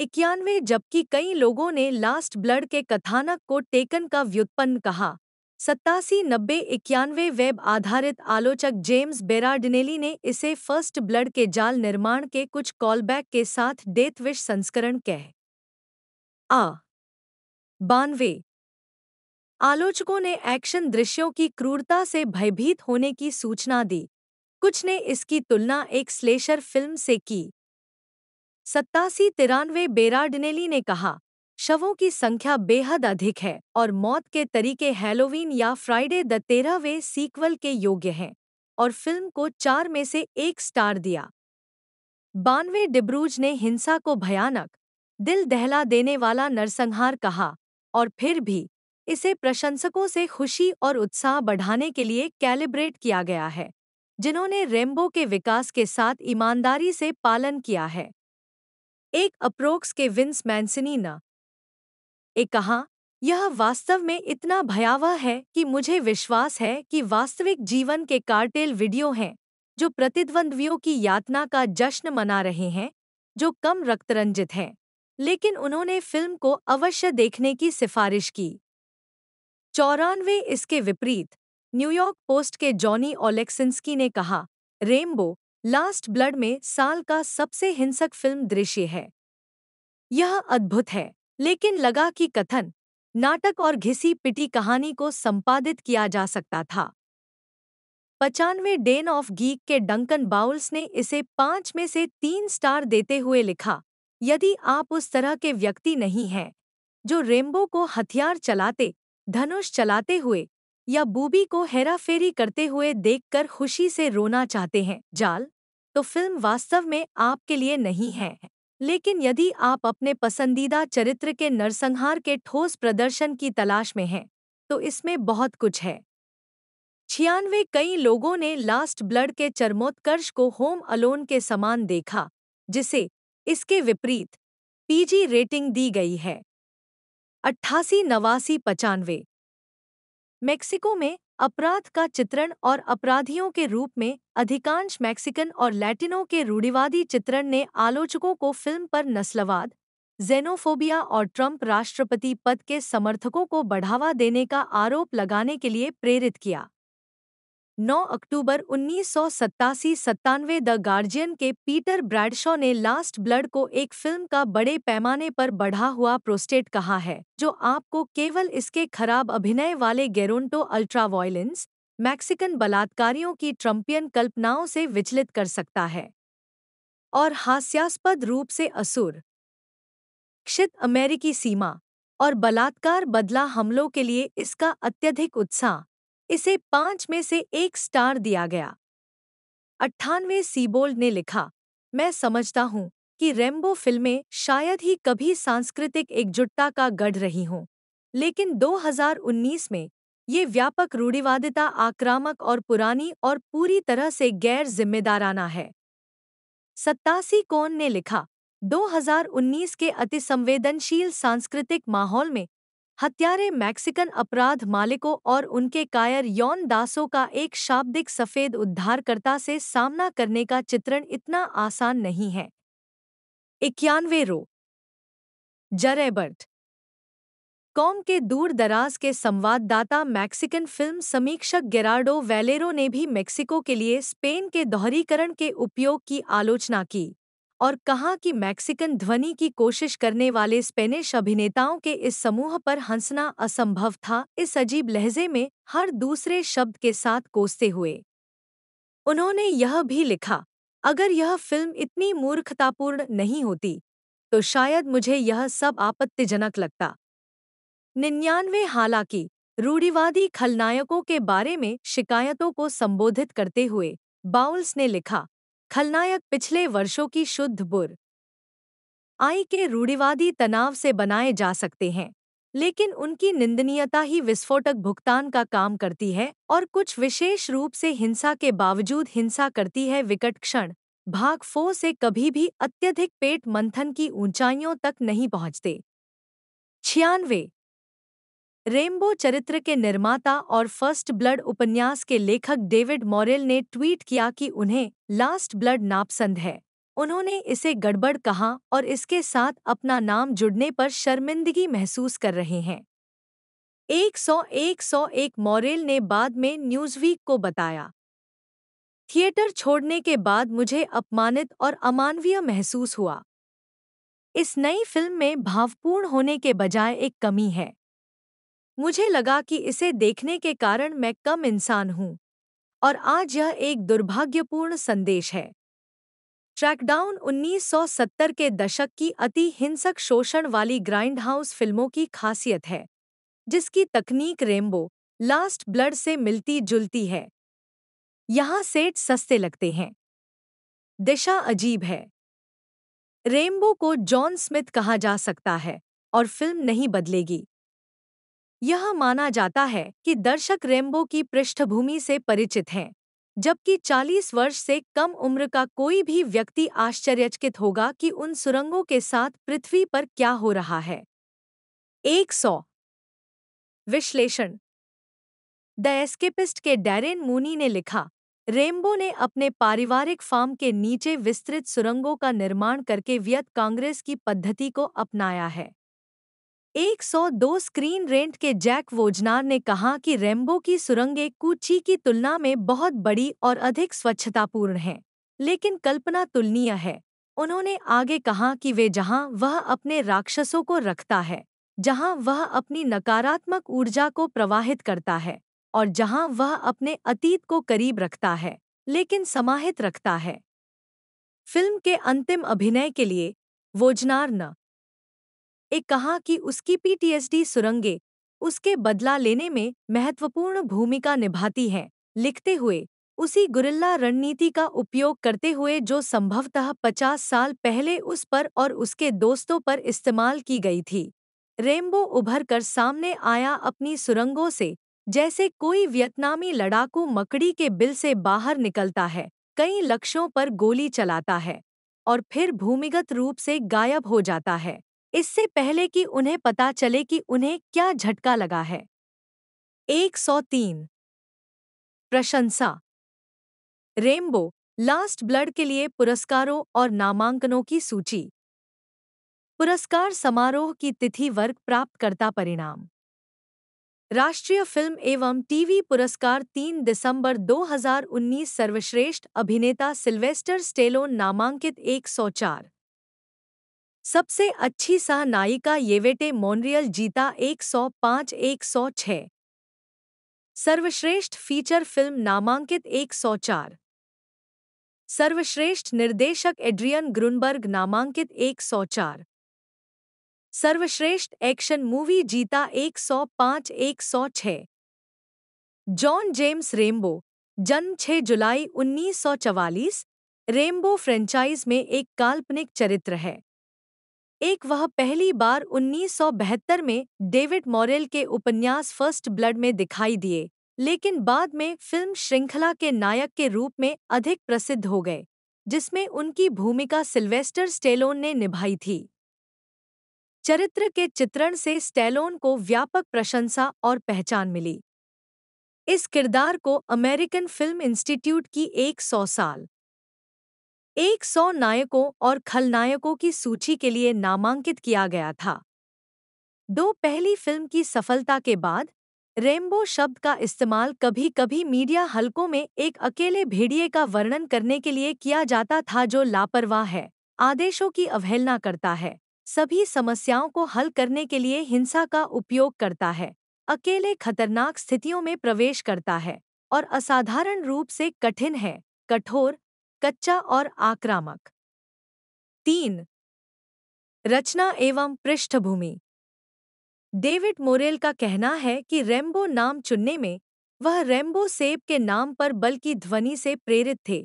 इक्यानवे जबकि कई लोगों ने लास्ट ब्लड के कथानक को टेकन का व्युत्पन्न कहा सत्तासी नब्बे इक्यानवे वेब आधारित आलोचक जेम्स बेराडिनेली ने इसे फर्स्ट ब्लड के जाल निर्माण के कुछ कॉलबैक के साथ डेथविश संस्करण कह आ बानवे आलोचकों ने एक्शन दृश्यों की क्रूरता से भयभीत होने की सूचना दी कुछ ने इसकी तुलना एक स्लेशर फिल्म से की सत्तासी तिरानवे बेराडिनेली ने कहा शवों की संख्या बेहद अधिक है और मौत के तरीके हैलोवीन या फ्राइडे द तेरहवे सीक्वल के योग्य हैं और फिल्म को चार में से एक स्टार दिया बानवे डिब्रूज ने हिंसा को भयानक दिल दहला देने वाला नरसंहार कहा और फिर भी इसे प्रशंसकों से खुशी और उत्साह बढ़ाने के लिए कैलिब्रेट किया गया है जिन्होंने रेम्बो के विकास के साथ ईमानदारी से पालन किया है एक अप्रोक्स के विंस मैंसनी न ए कहा यह वास्तव में इतना भयावह है कि मुझे विश्वास है कि वास्तविक जीवन के कार्टेल वीडियो हैं जो प्रतिद्वंद्वियों की यातना का जश्न मना रहे हैं जो कम रक्तरंजित हैं लेकिन उन्होंने फिल्म को अवश्य देखने की सिफारिश की चौरानवे इसके विपरीत न्यूयॉर्क पोस्ट के जॉनी ओलेक्सिंस्की ने कहा रेमबो लास्ट ब्लड में साल का सबसे हिंसक फिल्म दृश्य है यह अद्भुत है लेकिन लगा कि कथन नाटक और घिसी पिटी कहानी को संपादित किया जा सकता था पचानवे डेन ऑफ गीक के डंकन बाउल्स ने इसे पाँच में से तीन स्टार देते हुए लिखा यदि आप उस तरह के व्यक्ति नहीं हैं जो रेम्बो को हथियार चलाते धनुष चलाते हुए या बूबी को हेराफेरी करते हुए देखकर खुशी से रोना चाहते हैं जाल तो फिल्म वास्तव में आपके लिए नहीं है लेकिन यदि आप अपने पसंदीदा चरित्र के नरसंहार के ठोस प्रदर्शन की तलाश में हैं तो इसमें बहुत कुछ है छियानवे कई लोगों ने लास्ट ब्लड के चरमोत्कर्ष को होम अलोन के समान देखा जिसे इसके विपरीत पीजी रेटिंग दी गई है अट्ठासी नवासी पचानवे मेक्सिको में अपराध का चित्रण और अपराधियों के रूप में अधिकांश मैक्सिकन और लैटिनो के रूढ़िवादी चित्रण ने आलोचकों को फिल्म पर नस्लवाद जेनोफोबिया और ट्रंप राष्ट्रपति पद के समर्थकों को बढ़ावा देने का आरोप लगाने के लिए प्रेरित किया 9 अक्टूबर उन्नीस सौ सत्तासी सत्तानवे द गार्जियन के पीटर ब्रैडशॉ ने लास्ट ब्लड को एक फिल्म का बड़े पैमाने पर बढ़ा हुआ प्रोस्टेट कहा है जो आपको केवल इसके खराब अभिनय वाले गेरोंटो अल्ट्रावायलेंस मैक्सिकन बलात्कारियों की ट्रंपियन कल्पनाओं से विचलित कर सकता है और हास्यास्पद रूप से असुर क्षित अमेरिकी सीमा और बलात्कार बदला हमलों के लिए इसका अत्यधिक उत्साह इसे पांच में से एक स्टार दिया गया अट्ठानवे सीबोल्ड ने लिखा मैं समझता हूँ कि रेम्बो फिल्में शायद ही कभी सांस्कृतिक एकजुटता का गढ़ रही हों लेकिन 2019 में ये व्यापक रूढ़िवादिता आक्रामक और पुरानी और पूरी तरह से गैर जिम्मेदाराना है सत्तासी कौन ने लिखा 2019 के अतिसंवेदनशील सांस्कृतिक माहौल में हत्यारे मैक्सिकन अपराध मालिकों और उनके कायर यौन दासों का एक शाब्दिक सफेद उद्धारकर्ता से सामना करने का चित्रण इतना आसान नहीं है इक्यानवे रो जरेबर्ट कॉम के दूरदराज के संवाददाता मैक्सिकन फिल्म समीक्षक गेरार्डो वैलेरो ने भी मेक्सिको के लिए स्पेन के दोहरीकरण के उपयोग की आलोचना की और कहा कि मैक्सिकन ध्वनि की कोशिश करने वाले स्पेनिश अभिनेताओं के इस समूह पर हंसना असंभव था इस अजीब लहजे में हर दूसरे शब्द के साथ कोसते हुए उन्होंने यह भी लिखा अगर यह फिल्म इतनी मूर्खतापूर्ण नहीं होती तो शायद मुझे यह सब आपत्तिजनक लगता निन्यानवे हालांकि रूढ़िवादी खलनायकों के बारे में शिकायतों को संबोधित करते हुए बाउल्स ने लिखा खलनायक पिछले वर्षों की शुद्ध बुर आई के रूढ़िवादी तनाव से बनाए जा सकते हैं लेकिन उनकी निंदनीयता ही विस्फोटक भुगतान का काम करती है और कुछ विशेष रूप से हिंसा के बावजूद हिंसा करती है विकट क्षण भाग फो से कभी भी अत्यधिक पेट मंथन की ऊंचाइयों तक नहीं पहुंचते छियानवे रेमबो चरित्र के निर्माता और फर्स्ट ब्लड उपन्यास के लेखक डेविड मॉरेल ने ट्वीट किया कि उन्हें लास्ट ब्लड नापसंद है उन्होंने इसे गड़बड़ कहा और इसके साथ अपना नाम जुड़ने पर शर्मिंदगी महसूस कर रहे हैं एक सौ एक सौ एक मॉरेल ने बाद में न्यूज़वीक को बताया थिएटर छोड़ने के बाद मुझे अपमानित और अमानवीय महसूस हुआ इस नई फिल्म में भावपूर्ण होने के बजाय एक कमी है मुझे लगा कि इसे देखने के कारण मैं कम इंसान हूं और आज यह एक दुर्भाग्यपूर्ण संदेश है ट्रैकडाउन 1970 के दशक की अति हिंसक शोषण वाली ग्राइंड हाउस फिल्मों की खासियत है जिसकी तकनीक रेमबो लास्ट ब्लड से मिलती जुलती है यहाँ सेट सस्ते लगते हैं दिशा अजीब है रेमबो को जॉन स्मिथ कहा जा सकता है और फिल्म नहीं बदलेगी यह माना जाता है कि दर्शक रेम्बो की पृष्ठभूमि से परिचित हैं जबकि 40 वर्ष से कम उम्र का कोई भी व्यक्ति आश्चर्यचकित होगा कि उन सुरंगों के साथ पृथ्वी पर क्या हो रहा है 100 विश्लेषण द एस्केपिस्ट के डैरेन मूनी ने लिखा रेम्बो ने अपने पारिवारिक फार्म के नीचे विस्तृत सुरंगों का निर्माण करके वियत कांग्रेस की पद्धति को अपनाया है 102 स्क्रीन रेंट के जैक वोजनार ने कहा कि रेम्बो की सुरंगें कूची की तुलना में बहुत बड़ी और अधिक स्वच्छतापूर्ण हैं लेकिन कल्पना तुलनीय है उन्होंने आगे कहा कि वे जहां वह अपने राक्षसों को रखता है जहां वह अपनी नकारात्मक ऊर्जा को प्रवाहित करता है और जहां वह अपने अतीत को करीब रखता है लेकिन समाहित रखता है फिल्म के अंतिम अभिनय के लिए वोजनार न एक कहा कि उसकी पीटीएसडी सुरंगें उसके बदला लेने में महत्वपूर्ण भूमिका निभाती हैं लिखते हुए उसी गुरिल्ला रणनीति का उपयोग करते हुए जो संभवतः 50 साल पहले उस पर और उसके दोस्तों पर इस्तेमाल की गई थी रेम्बो उभर कर सामने आया अपनी सुरंगों से जैसे कोई वियतनामी लड़ाकू मकड़ी के बिल से बाहर निकलता है कई लक्ष्यों पर गोली चलाता है और फिर भूमिगत रूप से गायब हो जाता है इससे पहले कि उन्हें पता चले कि उन्हें क्या झटका लगा है 103 प्रशंसा रेमबो लास्ट ब्लड के लिए पुरस्कारों और नामांकनों की सूची पुरस्कार समारोह की तिथि वर्ग प्राप्तकर्ता परिणाम राष्ट्रीय फिल्म एवं टीवी पुरस्कार 3 दिसंबर 2019 सर्वश्रेष्ठ अभिनेता सिल्वेस्टर स्टेलोन नामांकित 104 सबसे अच्छी सह नायिका येवेटे मोनरियल जीता 105 106 सर्वश्रेष्ठ फीचर फिल्म नामांकित 104 सर्वश्रेष्ठ निर्देशक एड्रियन ग्रुनबर्ग नामांकित 104 सर्वश्रेष्ठ एक्शन मूवी जीता 105 106 जॉन जेम्स रेम्बो जन्म 6 जुलाई 1944 रेम्बो फ्रेंचाइज में एक काल्पनिक चरित्र है एक वह पहली बार 1972 में डेविड मॉरेल के उपन्यास फर्स्ट ब्लड में दिखाई दिए लेकिन बाद में फिल्म श्रृंखला के नायक के रूप में अधिक प्रसिद्ध हो गए जिसमें उनकी भूमिका सिल्वेस्टर स्टेलोन ने निभाई थी चरित्र के चित्रण से स्टेलोन को व्यापक प्रशंसा और पहचान मिली इस किरदार को अमेरिकन फिल्म इंस्टीट्यूट की 100 साल एक सौ नायकों और खलनायकों की सूची के लिए नामांकित किया गया था दो पहली फिल्म की सफलता के बाद रेमबो शब्द का इस्तेमाल कभी कभी मीडिया हलकों में एक अकेले भेड़िए का वर्णन करने के लिए किया जाता था जो लापरवाह है आदेशों की अवहेलना करता है सभी समस्याओं को हल करने के लिए हिंसा का उपयोग करता है अकेले खतरनाक स्थितियों में प्रवेश करता है और असाधारण रूप से कठिन है कठोर कच्चा और आक्रामक तीन रचना एवं पृष्ठभूमि डेविड मोरेल का कहना है कि रेम्बो नाम चुनने में वह रेम्बो सेब के नाम पर बल्कि ध्वनि से प्रेरित थे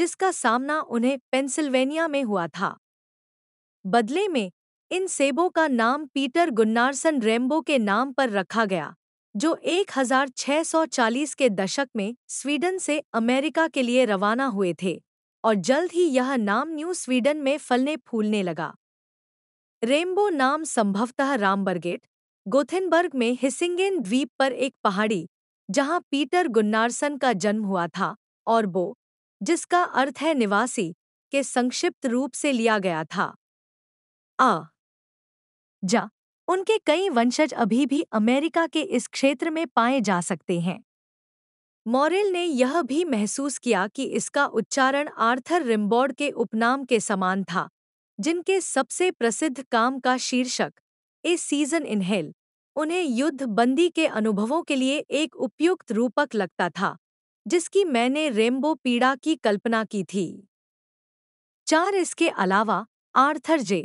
जिसका सामना उन्हें पेंसिल्वेनिया में हुआ था बदले में इन सेबों का नाम पीटर गुन्नारसन रेम्बो के नाम पर रखा गया जो 1640 के दशक में स्वीडन से अमेरिका के लिए रवाना हुए थे और जल्द ही यह नाम न्यू स्वीडन में फलने फूलने लगा रेमबो नाम संभवतः रामबर्गेट गोथेनबर्ग में हिसिंगेन द्वीप पर एक पहाड़ी जहां पीटर गुन्नारसन का जन्म हुआ था और बो जिसका अर्थ है निवासी के संक्षिप्त रूप से लिया गया था आ जा उनके कई वंशज अभी भी अमेरिका के इस क्षेत्र में पाए जा सकते हैं मॉरेल ने यह भी महसूस किया कि इसका उच्चारण आर्थर रिम्बॉर्ड के उपनाम के समान था जिनके सबसे प्रसिद्ध काम का शीर्षक ए सीजन इनहेल उन्हें उन्हें युद्धबंदी के अनुभवों के लिए एक उपयुक्त रूपक लगता था जिसकी मैंने रेम्बो पीड़ा की कल्पना की थी चार इसके अलावा आर्थर जे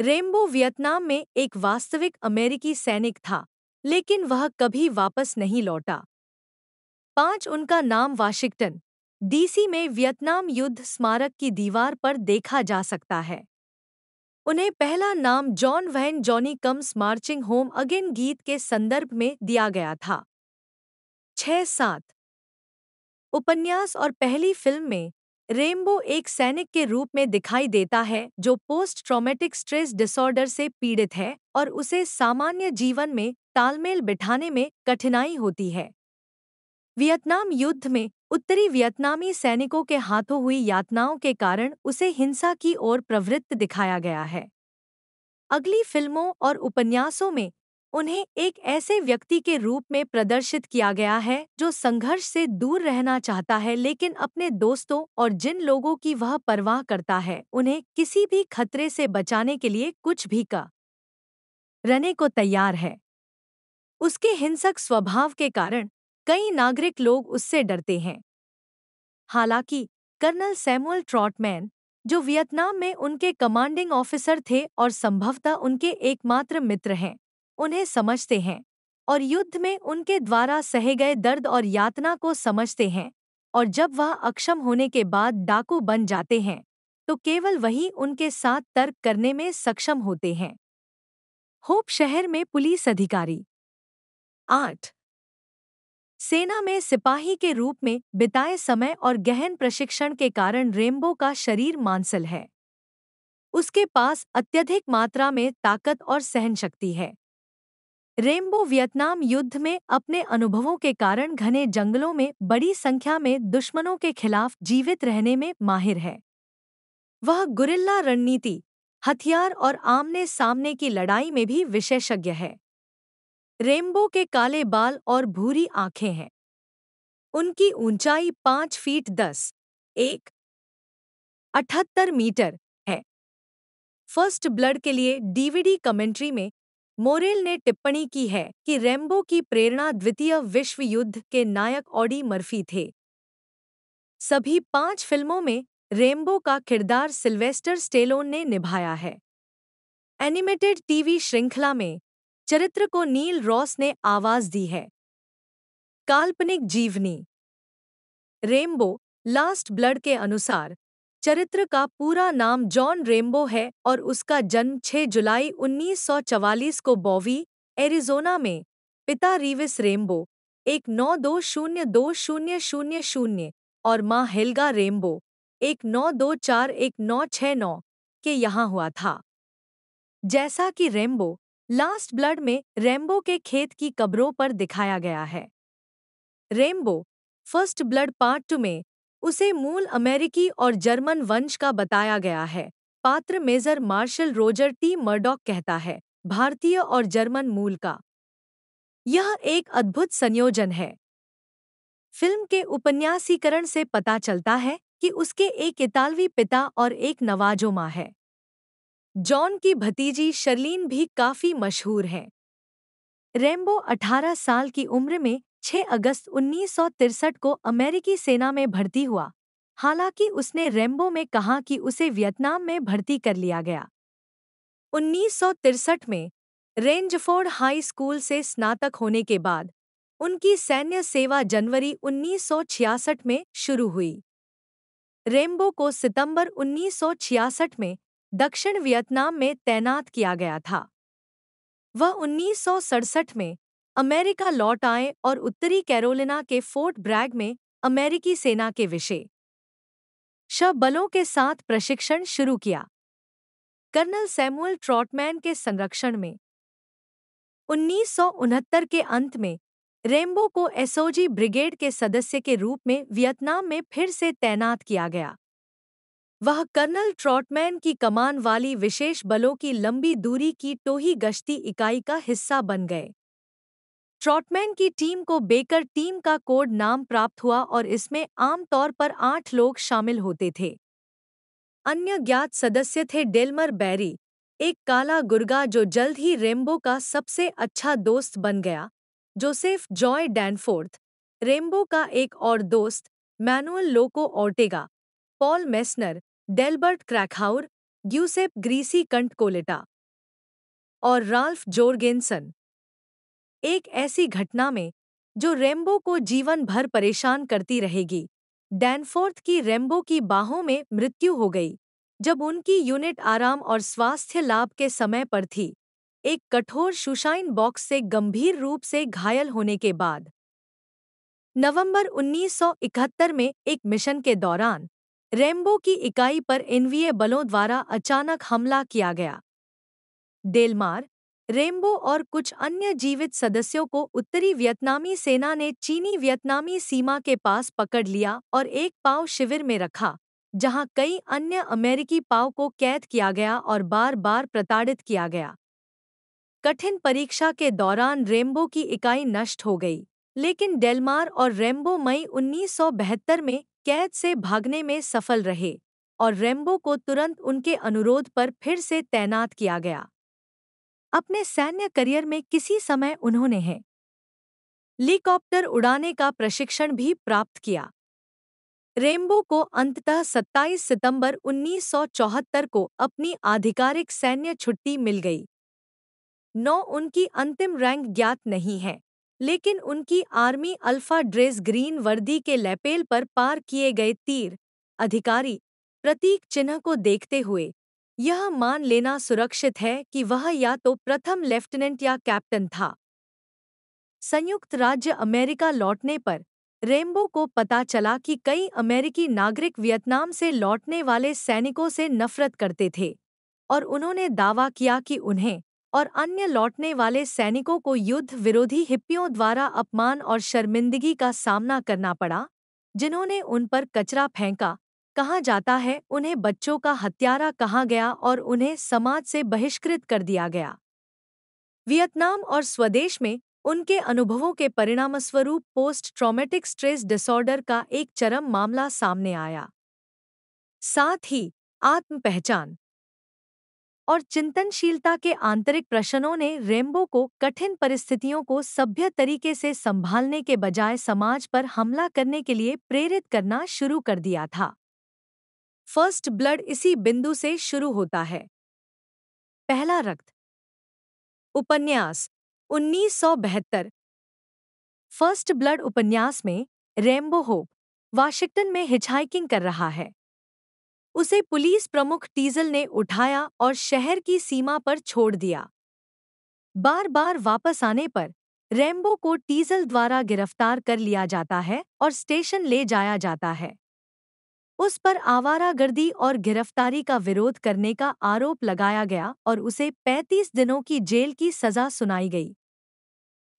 रेम्बो वियतनाम में एक वास्तविक अमेरिकी सैनिक था लेकिन वह कभी वापस नहीं लौटा पांच उनका नाम वाशिंगटन डीसी में वियतनाम युद्ध स्मारक की दीवार पर देखा जा सकता है उन्हें पहला नाम जॉन वहन Johnny Comes Marching Home Again गीत के संदर्भ में दिया गया था छह सात उपन्यास और पहली फिल्म में रेमबो एक सैनिक के रूप में दिखाई देता है जो पोस्ट ट्रॉमेटिक स्ट्रेस डिसऑर्डर से पीड़ित है और उसे सामान्य जीवन में तालमेल बिठाने में कठिनाई होती है वियतनाम युद्ध में उत्तरी वियतनामी सैनिकों के हाथों हुई यातनाओं के कारण उसे हिंसा की ओर प्रवृत्त दिखाया गया है अगली फिल्मों और उपन्यासों में उन्हें एक ऐसे व्यक्ति के रूप में प्रदर्शित किया गया है जो संघर्ष से दूर रहना चाहता है लेकिन अपने दोस्तों और जिन लोगों की वह परवाह करता है उन्हें किसी भी खतरे से बचाने के लिए कुछ भी का रने को तैयार है उसके हिंसक स्वभाव के कारण कई नागरिक लोग उससे डरते हैं हालांकि कर्नल सैमुअल ट्रॉटमैन जो वियतनाम में उनके कमांडिंग ऑफिसर थे और संभवतः उनके एकमात्र मित्र हैं उन्हें समझते हैं और युद्ध में उनके द्वारा सहे गए दर्द और यातना को समझते हैं और जब वह अक्षम होने के बाद डाकू बन जाते हैं तो केवल वही उनके साथ तर्क करने में सक्षम होते हैं होप शहर में पुलिस अधिकारी आठ सेना में सिपाही के रूप में बिताए समय और गहन प्रशिक्षण के कारण रेम्बो का शरीर मांसल है उसके पास अत्यधिक मात्रा में ताकत और सहन शक्ति है रेम्बो वियतनाम युद्ध में अपने अनुभवों के कारण घने जंगलों में बड़ी संख्या में दुश्मनों के खिलाफ जीवित रहने में माहिर है वह गुरिल्ला रणनीति हथियार और आमने सामने की लड़ाई में भी विशेषज्ञ है रेम्बो के काले बाल और भूरी आंखें हैं उनकी ऊंचाई पांच फीट दस एक अठहत्तर मीटर है फर्स्ट ब्लड के लिए डीवीडी कमेंट्री में मोरेल ने टिप्पणी की है कि रेम्बो की प्रेरणा द्वितीय विश्व युद्ध के नायक ऑडी मर्फी थे सभी पांच फिल्मों में रेम्बो का किरदार सिल्वेस्टर स्टेलोन ने निभाया है एनिमेटेड टीवी श्रृंखला में चरित्र को नील रॉस ने आवाज दी है काल्पनिक जीवनी रेम्बो लास्ट ब्लड के अनुसार चरित्र का पूरा नाम जॉन रेम्बो है और उसका जन्म 6 जुलाई 1944 को बॉवी एरिजोना में पिता रिविस रेम्बो एक नौ दो शून्य दो शून्य शून्य शून्य और माँ हेल्गा रेम्बो एक नौ दो चार एक नौ छः नौ के यहाँ हुआ था जैसा कि रेम्बो लास्ट ब्लड में रेम्बो के खेत की कब्रों पर दिखाया गया है Rambo First Blood Part Two में उसे मूल अमेरिकी और जर्मन वंश का बताया गया है पात्र Major Marshall Roger T Murdock कहता है भारतीय और जर्मन मूल का यह एक अद्भुत संयोजन है फिल्म के उपन्यासीकरण से पता चलता है कि उसके एक इतालवी पिता और एक नवाजो माँ है जॉन की भतीजी शर्लिन भी काफी मशहूर हैं रेम्बो 18 साल की उम्र में 6 अगस्त उन्नीस को अमेरिकी सेना में भर्ती हुआ हालांकि उसने रेम्बो में कहा कि उसे वियतनाम में भर्ती कर लिया गया उन्नीस में रेंजफोर्ड हाई स्कूल से स्नातक होने के बाद उनकी सैन्य सेवा जनवरी 1966 में शुरू हुई रेम्बो को सितंबर 1966 में दक्षिण वियतनाम में तैनात किया गया था वह उन्नीस में अमेरिका लौट आए और उत्तरी कैरोलिना के फोर्ट ब्रैग में अमेरिकी सेना के विषय शव बलों के साथ प्रशिक्षण शुरू किया कर्नल सैमुअल ट्रॉटमैन के संरक्षण में उन्नीस के अंत में रेम्बो को एसओजी ब्रिगेड के सदस्य के रूप में वियतनाम में फिर से तैनात किया गया वह कर्नल ट्रॉटमैन की कमान वाली विशेष बलों की लंबी दूरी की टोही गश्ती इकाई का हिस्सा बन गए ट्रॉटमैन की टीम को बेकर टीम का कोड नाम प्राप्त हुआ और इसमें आमतौर पर आठ लोग शामिल होते थे अन्य ज्ञात सदस्य थे डेलमर बैरी एक काला गुर्गा जो जल्द ही रेम्बो का सबसे अच्छा दोस्त बन गया जोसेफ जॉय डैनफोर्थ रेम्बो का एक और दोस्त Manuel Loco Ortega Paul Messner Delbert Krakauer Giuseppe Grisi कंट कोलेटा और राल्फ जोर्गेनसन एक ऐसी घटना में जो रेम्बो को जीवन भर परेशान करती रहेगी डैनफोर्थ की रेम्बो की बाहों में मृत्यु हो गई जब उनकी यूनिट आराम और स्वास्थ्य लाभ के समय पर थी एक कठोर शुशाइन बॉक्स से गंभीर रूप से घायल होने के बाद नवंबर 1971 में एक मिशन के दौरान रेम्बो की इकाई पर एनवीए बलों द्वारा अचानक हमला किया गया डेलमार रेम्बो और कुछ अन्य जीवित सदस्यों को उत्तरी वियतनामी सेना ने चीनी वियतनामी सीमा के पास पकड़ लिया और एक पाव शिविर में रखा जहां कई अन्य अमेरिकी पाव को कैद किया गया और बार बार प्रताड़ित किया गया कठिन परीक्षा के दौरान रेम्बो की इकाई नष्ट हो गई लेकिन डेलमार और रेम्बो मई उन्नीस में कैद से भागने में सफल रहे और रेम्बो को तुरंत उनके अनुरोध पर फिर से तैनात किया गया अपने सैन्य करियर में किसी समय उन्होंने है हेलीकॉप्टर उड़ाने का प्रशिक्षण भी प्राप्त किया रेम्बो को अंततः 27 सितंबर 1974 को अपनी आधिकारिक सैन्य छुट्टी मिल गई नौ उनकी अंतिम रैंक ज्ञात नहीं है लेकिन उनकी आर्मी अल्फा ड्रेस ग्रीन वर्दी के लैपेल पर पार किए गए तीर अधिकारी प्रतीक चिन्ह को देखते हुए यह मान लेना सुरक्षित है कि वह या तो प्रथम लेफ्टिनेंट या कैप्टन था संयुक्त राज्य अमेरिका लौटने पर रेम्बो को पता चला कि कई अमेरिकी नागरिक वियतनाम से लौटने वाले सैनिकों से नफरत करते थे और उन्होंने दावा किया कि उन्हें और अन्य लौटने वाले सैनिकों को युद्ध विरोधी हिप्पियों द्वारा अपमान और शर्मिंदगी का सामना करना पड़ा जिन्होंने उन पर कचरा फेंका कहा जाता है उन्हें बच्चों का हत्यारा कहा गया और उन्हें समाज से बहिष्कृत कर दिया गया वियतनाम और स्वदेश में उनके अनुभवों के परिणामस्वरूप पोस्ट ट्रॉमेटिक स्ट्रेस डिसऑर्डर का एक चरम मामला सामने आया साथ ही आत्म पहचान और चिंतनशीलता के आंतरिक प्रश्नों ने रेम्बो को कठिन परिस्थितियों को सभ्य तरीके से संभालने के बजाय समाज पर हमला करने के लिए प्रेरित करना शुरू कर दिया था फर्स्ट ब्लड इसी बिंदु से शुरू होता है पहला रक्त उपन्यास उन्नीस फर्स्ट ब्लड उपन्यास में रेम्बो होप वाशिंगटन में हिचहाइकिंग कर रहा है उसे पुलिस प्रमुख टीजल ने उठाया और शहर की सीमा पर छोड़ दिया बार बार वापस आने पर रेम्बो को टीजल द्वारा गिरफ्तार कर लिया जाता है और स्टेशन ले जाया जाता है उस पर आवारागर्दी और गिरफ्तारी का विरोध करने का आरोप लगाया गया और उसे 35 दिनों की जेल की सजा सुनाई गई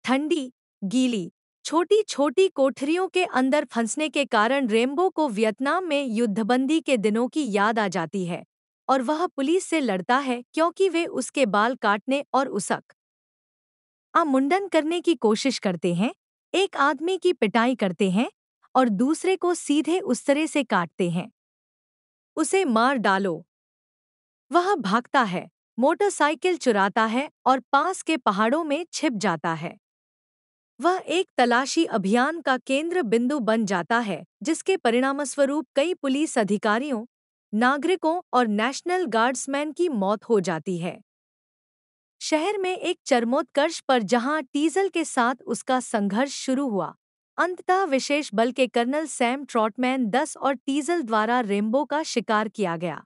ठंडी गीली छोटी छोटी कोठरियों के अंदर फंसने के कारण रेमबो को वियतनाम में युद्धबंदी के दिनों की याद आ जाती है और वह पुलिस से लड़ता है क्योंकि वे उसके बाल काटने और उसक आमुंडन करने की कोशिश करते हैं एक आदमी की पिटाई करते हैं और दूसरे को सीधे उस तरह से काटते हैं उसे मार डालो वह भागता है मोटरसाइकिल चुराता है और पास के पहाड़ों में छिप जाता है वह एक तलाशी अभियान का केंद्र बिंदु बन जाता है जिसके परिणामस्वरूप कई पुलिस अधिकारियों नागरिकों और नेशनल गार्ड्समैन की मौत हो जाती है शहर में एक चरमोत्कर्ष पर जहां टीजल के साथ उसका संघर्ष शुरू हुआ अंततः विशेष बल के कर्नल सैम ट्रॉटमैन 10 और टीजल द्वारा रेम्बो का शिकार किया गया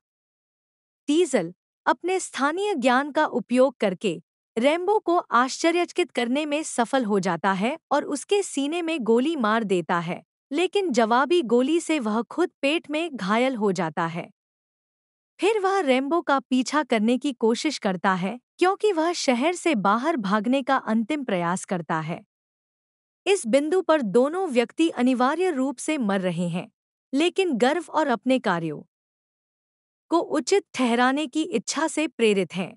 टीजल अपने स्थानीय ज्ञान का उपयोग करके रैम्बो को आश्चर्यचकित करने में सफल हो जाता है और उसके सीने में गोली मार देता है लेकिन जवाबी गोली से वह खुद पेट में घायल हो जाता है फिर वह रेम्बो का पीछा करने की कोशिश करता है क्योंकि वह शहर से बाहर भागने का अंतिम प्रयास करता है इस बिंदु पर दोनों व्यक्ति अनिवार्य रूप से मर रहे हैं लेकिन गर्व और अपने कार्यों को उचित ठहराने की इच्छा से प्रेरित हैं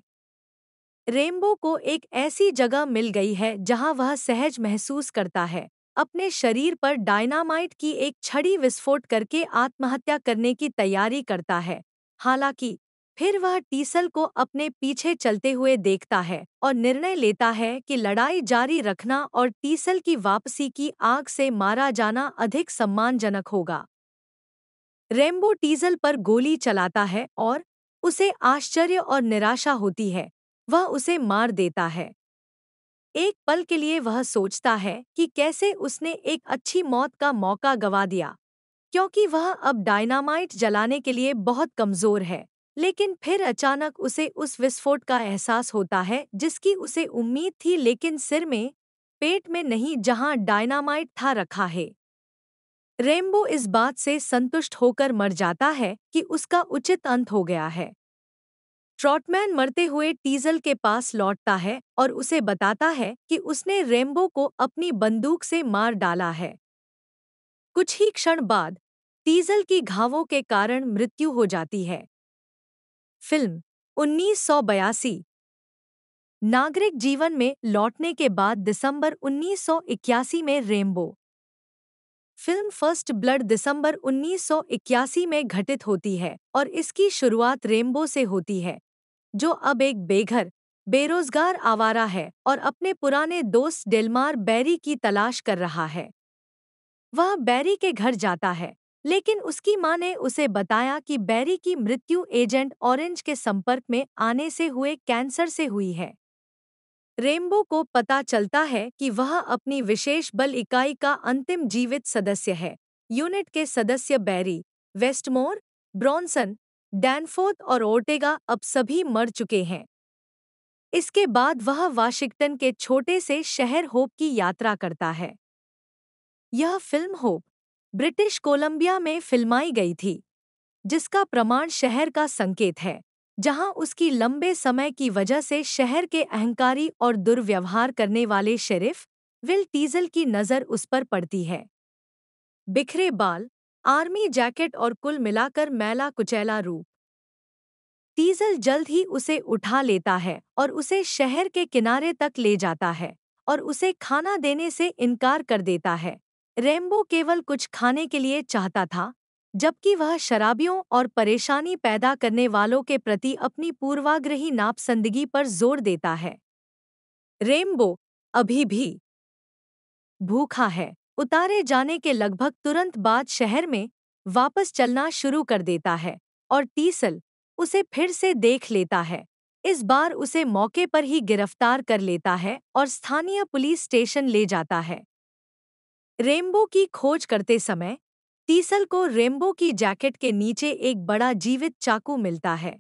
रेम्बो को एक ऐसी जगह मिल गई है जहां वह सहज महसूस करता है अपने शरीर पर डायनामाइट की एक छड़ी विस्फोट करके आत्महत्या करने की तैयारी करता है हालांकि फिर वह टीसल को अपने पीछे चलते हुए देखता है और निर्णय लेता है कि लड़ाई जारी रखना और टीसल की वापसी की आग से मारा जाना अधिक सम्मानजनक होगा रेम्बो टीजल पर गोली चलाता है और उसे आश्चर्य और निराशा होती है वह उसे मार देता है एक पल के लिए वह सोचता है कि कैसे उसने एक अच्छी मौत का मौका गवा दिया क्योंकि वह अब डायनामाइट जलाने के लिए बहुत कमजोर है लेकिन फिर अचानक उसे उस विस्फोट का एहसास होता है जिसकी उसे उम्मीद थी लेकिन सिर में पेट में नहीं जहां डायनामाइट था रखा है रेम्बो इस बात से संतुष्ट होकर मर जाता है कि उसका उचित अंत हो गया है ट्रॉटमैन मरते हुए टीजल के पास लौटता है और उसे बताता है कि उसने रेम्बो को अपनी बंदूक से मार डाला है कुछ ही क्षण बाद टीजल की घावों के कारण मृत्यु हो जाती है फिल्म उन्नीस नागरिक जीवन में लौटने के बाद दिसंबर 1981 में रेम्बो फिल्म फर्स्ट ब्लड दिसंबर 1981 में घटित होती है और इसकी शुरुआत रेम्बो से होती है जो अब एक बेघर बेरोजगार आवारा है और अपने पुराने दोस्त डेलमार बैरी की तलाश कर रहा है वह बैरी के घर जाता है लेकिन उसकी मां ने उसे बताया कि बैरी की मृत्यु एजेंट ऑरेंज के संपर्क में आने से हुए कैंसर से हुई है रेम्बो को पता चलता है कि वह अपनी विशेष बल इकाई का अंतिम जीवित सदस्य है यूनिट के सदस्य बैरी वेस्टमोर ब्रॉन्सन डैनफोर्थ और ओर्टेगा अब सभी मर चुके हैं इसके बाद वह वाशिंगटन के छोटे से शहर होप की यात्रा करता है यह फिल्म होप ब्रिटिश कोलंबिया में फिल्माई गई थी जिसका प्रमाण शहर का संकेत है जहां उसकी लंबे समय की वजह से शहर के अहंकारी और दुर्व्यवहार करने वाले शेरिफ विल टीजल की नज़र उस पर पड़ती है बिखरे बाल आर्मी जैकेट और कुल मिलाकर मैला कुचैला रूप टीजल जल्द ही उसे उठा लेता है और उसे शहर के किनारे तक ले जाता है और उसे खाना देने से इनकार कर देता है रेम्बो केवल कुछ खाने के लिए चाहता था जबकि वह शराबियों और परेशानी पैदा करने वालों के प्रति अपनी पूर्वाग्रही नापसंदगी पर जोर देता है रेम्बो अभी भी भूखा है उतारे जाने के लगभग तुरंत बाद शहर में वापस चलना शुरू कर देता है और टीसल उसे फिर से देख लेता है इस बार उसे मौके पर ही गिरफ्तार कर लेता है और स्थानीय पुलिस स्टेशन ले जाता है रेम्बो की खोज करते समय टीसल को रेम्बो की जैकेट के नीचे एक बड़ा जीवित चाकू मिलता है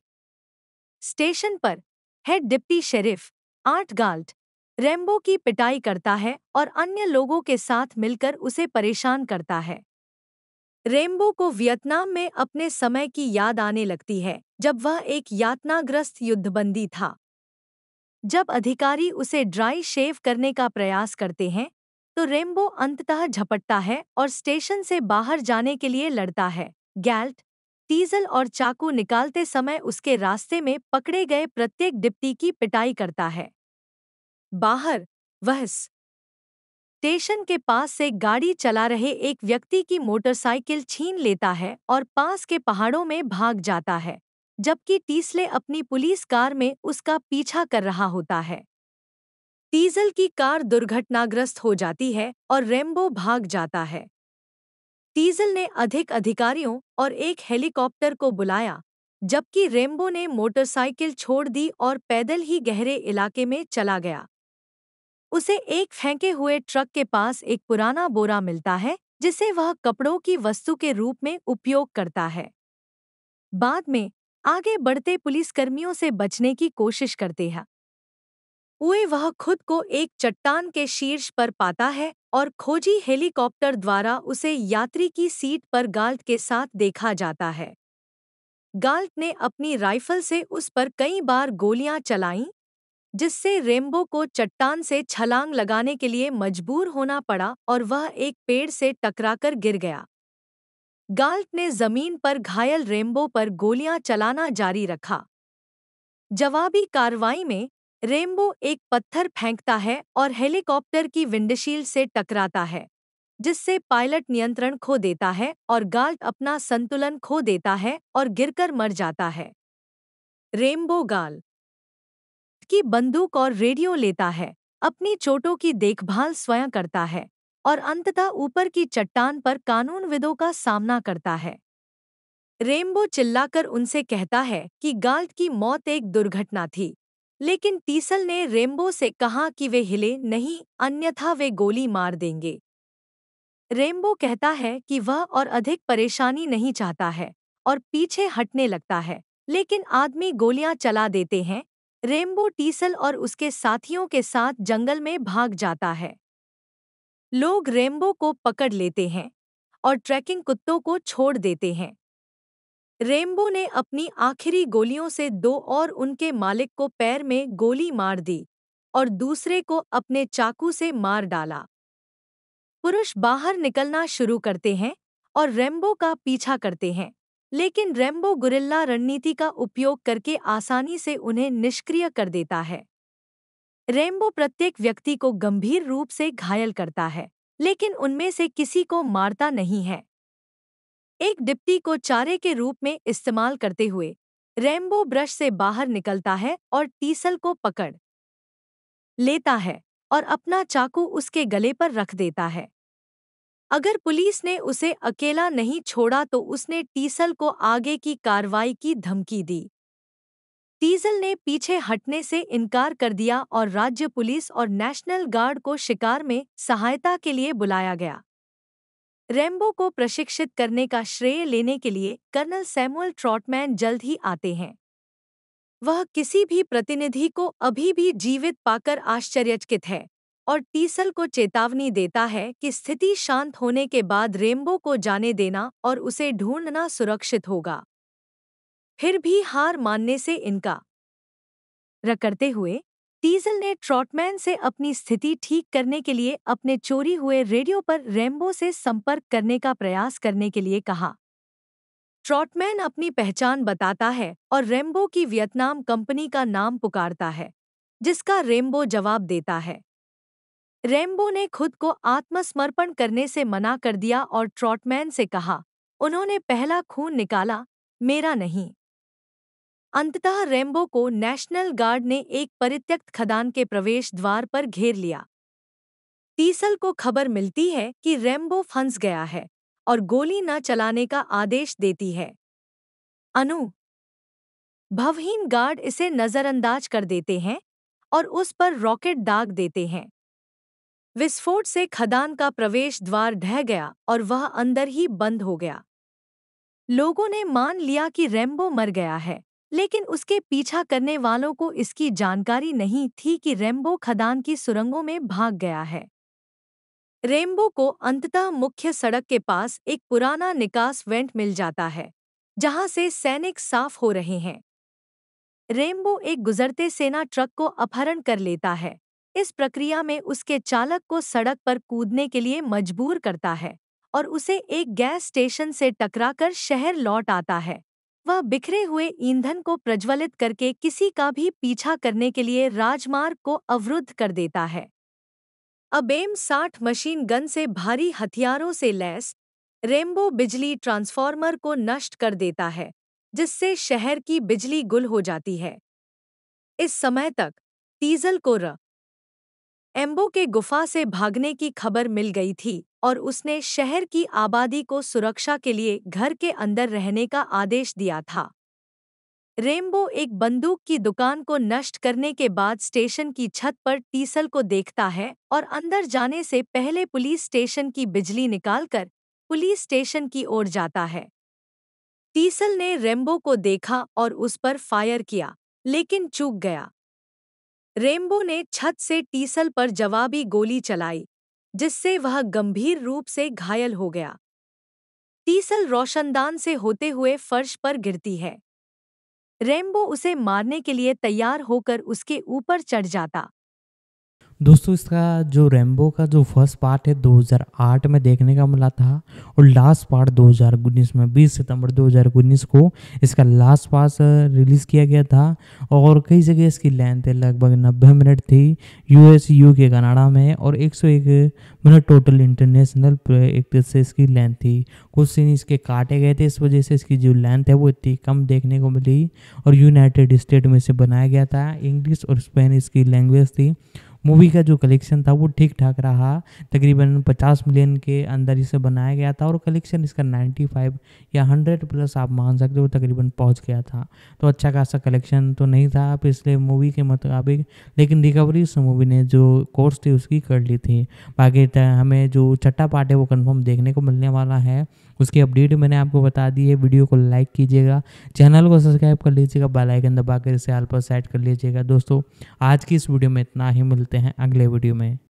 स्टेशन पर head deputy sheriff Art Galt Rambo की पिटाई करता है और अन्य लोगों के साथ मिलकर उसे परेशान करता है रेम्बो को वियतनाम में अपने समय की याद आने लगती है जब वह एक यातनाग्रस्त युद्धबंदी था जब अधिकारी उसे ड्राई शेव करने का प्रयास करते हैं तो रेम्बो अंततः झपटता है और स्टेशन से बाहर जाने के लिए लड़ता है गैल्ट टीजल और चाकू निकालते समय उसके रास्ते में पकड़े गए प्रत्येक डिप्टी की पिटाई करता है बाहर वहस स्टेशन के पास से गाड़ी चला रहे एक व्यक्ति की मोटरसाइकिल छीन लेता है और पास के पहाड़ों में भाग जाता है जबकि टीसले अपनी पुलिस कार में उसका पीछा कर रहा होता है टीजल की कार दुर्घटनाग्रस्त हो जाती है और रेम्बो भाग जाता है टीजल ने अधिक अधिकारियों और एक हेलीकॉप्टर को बुलाया जबकि रेम्बो ने मोटरसाइकिल छोड़ दी और पैदल ही गहरे इलाके में चला गया उसे एक फेंके हुए ट्रक के पास एक पुराना बोरा मिलता है जिसे वह कपड़ों की वस्तु के रूप में उपयोग करता है बाद में आगे बढ़ते पुलिसकर्मियों से बचने की कोशिश करते हैं उए वह खुद को एक चट्टान के शीर्ष पर पाता है और खोजी हेलीकॉप्टर द्वारा उसे यात्री की सीट पर गाल्ट के साथ देखा जाता है गाल्ट ने अपनी राइफल से उस पर कई बार गोलियां चलाईं जिससे रेम्बो को चट्टान से छलांग लगाने के लिए मजबूर होना पड़ा और वह एक पेड़ से टकराकर गिर गया गाल्ट ने जमीन पर घायल रेम्बो पर गोलियां चलाना जारी रखा जवाबी कार्रवाई में रेम्बो एक पत्थर फेंकता है और हेलीकॉप्टर की विंडशील्ड से टकराता है जिससे पायलट नियंत्रण खो देता है और गाल्ट अपना संतुलन खो देता है और गिरकर मर जाता है रेम्बो गाल की बंदूक और रेडियो लेता है अपनी चोटों की देखभाल स्वयं करता है और अंततः ऊपर की चट्टान पर कानूनविदों का सामना करता है रेमबो चिल्लाकर उनसे कहता है कि गाल्ट की मौत एक दुर्घटना थी लेकिन टीसल ने रेम्बो से कहा कि वे हिले नहीं अन्यथा वे गोली मार देंगे रेम्बो कहता है कि वह और अधिक परेशानी नहीं चाहता है और पीछे हटने लगता है लेकिन आदमी गोलियां चला देते हैं रेमबो टीसल और उसके साथियों के साथ जंगल में भाग जाता है लोग रेमबो को पकड़ लेते हैं और ट्रैकिंग कुत्तों को छोड़ देते हैं रेमबो ने अपनी आखिरी गोलियों से दो और उनके मालिक को पैर में गोली मार दी और दूसरे को अपने चाकू से मार डाला पुरुष बाहर निकलना शुरू करते हैं और रेम्बो का पीछा करते हैं लेकिन रेम्बो गुरिल्ला रणनीति का उपयोग करके आसानी से उन्हें निष्क्रिय कर देता है रेम्बो प्रत्येक व्यक्ति को गंभीर रूप से घायल करता है लेकिन उनमें से किसी को मारता नहीं है एक डिप्टी को चारे के रूप में इस्तेमाल करते हुए रेम्बो ब्रश से बाहर निकलता है और टीसल को पकड़ लेता है और अपना चाकू उसके गले पर रख देता है अगर पुलिस ने उसे अकेला नहीं छोड़ा तो उसने टीसल को आगे की कार्रवाई की धमकी दी टीजल ने पीछे हटने से इनकार कर दिया और राज्य पुलिस और नेशनल गार्ड को शिकार में सहायता के लिए बुलाया गया रेम्बो को प्रशिक्षित करने का श्रेय लेने के लिए कर्नल सैमुअल ट्रॉटमैन जल्द ही आते हैं वह किसी भी प्रतिनिधि को अभी भी जीवित पाकर आश्चर्यचकित है और टीसल को चेतावनी देता है कि स्थिति शांत होने के बाद रेम्बो को जाने देना और उसे ढूंढना सुरक्षित होगा फिर भी हार मानने से इनका रकड़ते हुए टीजल ने ट्रॉटमैन से अपनी स्थिति ठीक करने के लिए अपने चोरी हुए रेडियो पर रेम्बो से संपर्क करने का प्रयास करने के लिए कहा ट्रॉटमैन अपनी पहचान बताता है और रेम्बो की वियतनाम कंपनी का नाम पुकारता है जिसका रेम्बो जवाब देता है रेम्बो ने खुद को आत्मसमर्पण करने से मना कर दिया और ट्रॉटमैन से कहा उन्होंने पहला खून निकाला मेरा नहीं अंततः रेम्बो को नेशनल गार्ड ने एक परित्यक्त खदान के प्रवेश द्वार पर घेर लिया तीसल को खबर मिलती है कि रेम्बो फंस गया है और गोली न चलाने का आदेश देती है अनु भवहीन गार्ड इसे नजरअंदाज कर देते हैं और उस पर रॉकेट दाग देते हैं विस्फोट से खदान का प्रवेश द्वार ढह गया और वह अंदर ही बंद हो गया लोगों ने मान लिया कि रेम्बो मर गया है लेकिन उसके पीछा करने वालों को इसकी जानकारी नहीं थी कि रेम्बो खदान की सुरंगों में भाग गया है रेम्बो को अंततः मुख्य सड़क के पास एक पुराना निकास वेंट मिल जाता है जहां से सैनिक साफ हो रहे हैं रेम्बो एक गुजरते सेना ट्रक को अपहरण कर लेता है इस प्रक्रिया में उसके चालक को सड़क पर कूदने के लिए मजबूर करता है और उसे एक गैस स्टेशन से टकराकर शहर लौट आता है वह बिखरे हुए ईंधन को प्रज्वलित करके किसी का भी पीछा करने के लिए राजमार्ग को अवरुद्ध कर देता है अबेम साठ मशीन गन से भारी हथियारों से लैस रेम्बो बिजली ट्रांसफार्मर को नष्ट कर देता है जिससे शहर की बिजली गुल हो जाती है इस समय तक टीजल को र एम्बो के गुफा से भागने की खबर मिल गई थी और उसने शहर की आबादी को सुरक्षा के लिए घर के अंदर रहने का आदेश दिया था रेम्बो एक बंदूक की दुकान को नष्ट करने के बाद स्टेशन की छत पर टीसल को देखता है और अंदर जाने से पहले पुलिस स्टेशन की बिजली निकालकर पुलिस स्टेशन की ओर जाता है टीसल ने रेम्बो को देखा और उस पर फायर किया लेकिन चूक गया रेम्बो ने छत से टीसल पर जवाबी गोली चलाई जिससे वह गंभीर रूप से घायल हो गया टीसल रोशनदान से होते हुए फर्श पर गिरती है रेम्बो उसे मारने के लिए तैयार होकर उसके ऊपर चढ़ जाता दोस्तों इसका जो रेम्बो का जो फर्स्ट पार्ट है 2008 में देखने का मिला था और लास्ट पार्ट 2019 में 20 सितंबर 2019 को इसका लास्ट पार्ट रिलीज़ किया गया था और कई जगह इसकी लेंथ लगभग 90 मिनट थी यूएस यूके कनाडा में और 101 मिनट टोटल इंटरनेशनल एक से इसकी लेंथ थी कुछ सीन इसके काटे गए थे इस वजह से इसकी जो लेंथ है वो इतनी कम देखने को मिली और यूनाइटेड स्टेट में इसे बनाया गया था इंग्लिश और स्पेन इसकी लैंग्वेज थी मूवी का जो कलेक्शन था वो ठीक ठाक रहा तकरीबन 50 मिलियन के अंदर इसे बनाया गया था और कलेक्शन इसका 95 या 100 प्लस आप मान सकते हो तकरीबन पहुंच गया था तो अच्छा खासा कलेक्शन तो नहीं था पिछले मूवी के मुताबिक लेकिन रिकवरी उस मूवी ने जो कोर्स थी उसकी कर ली थी बाकी हमें जो छठा पार्ट है वो कन्फर्म देखने को मिलने वाला है उसकी अपडेट मैंने आपको बता दी है वीडियो को लाइक कीजिएगा चैनल को सब्सक्राइब कर लीजिएगा बेल आइकन दबा कर इसे आल पर सेट कर लीजिएगा दोस्तों आज की इस वीडियो में इतना ही मिलते हैं अगले वीडियो में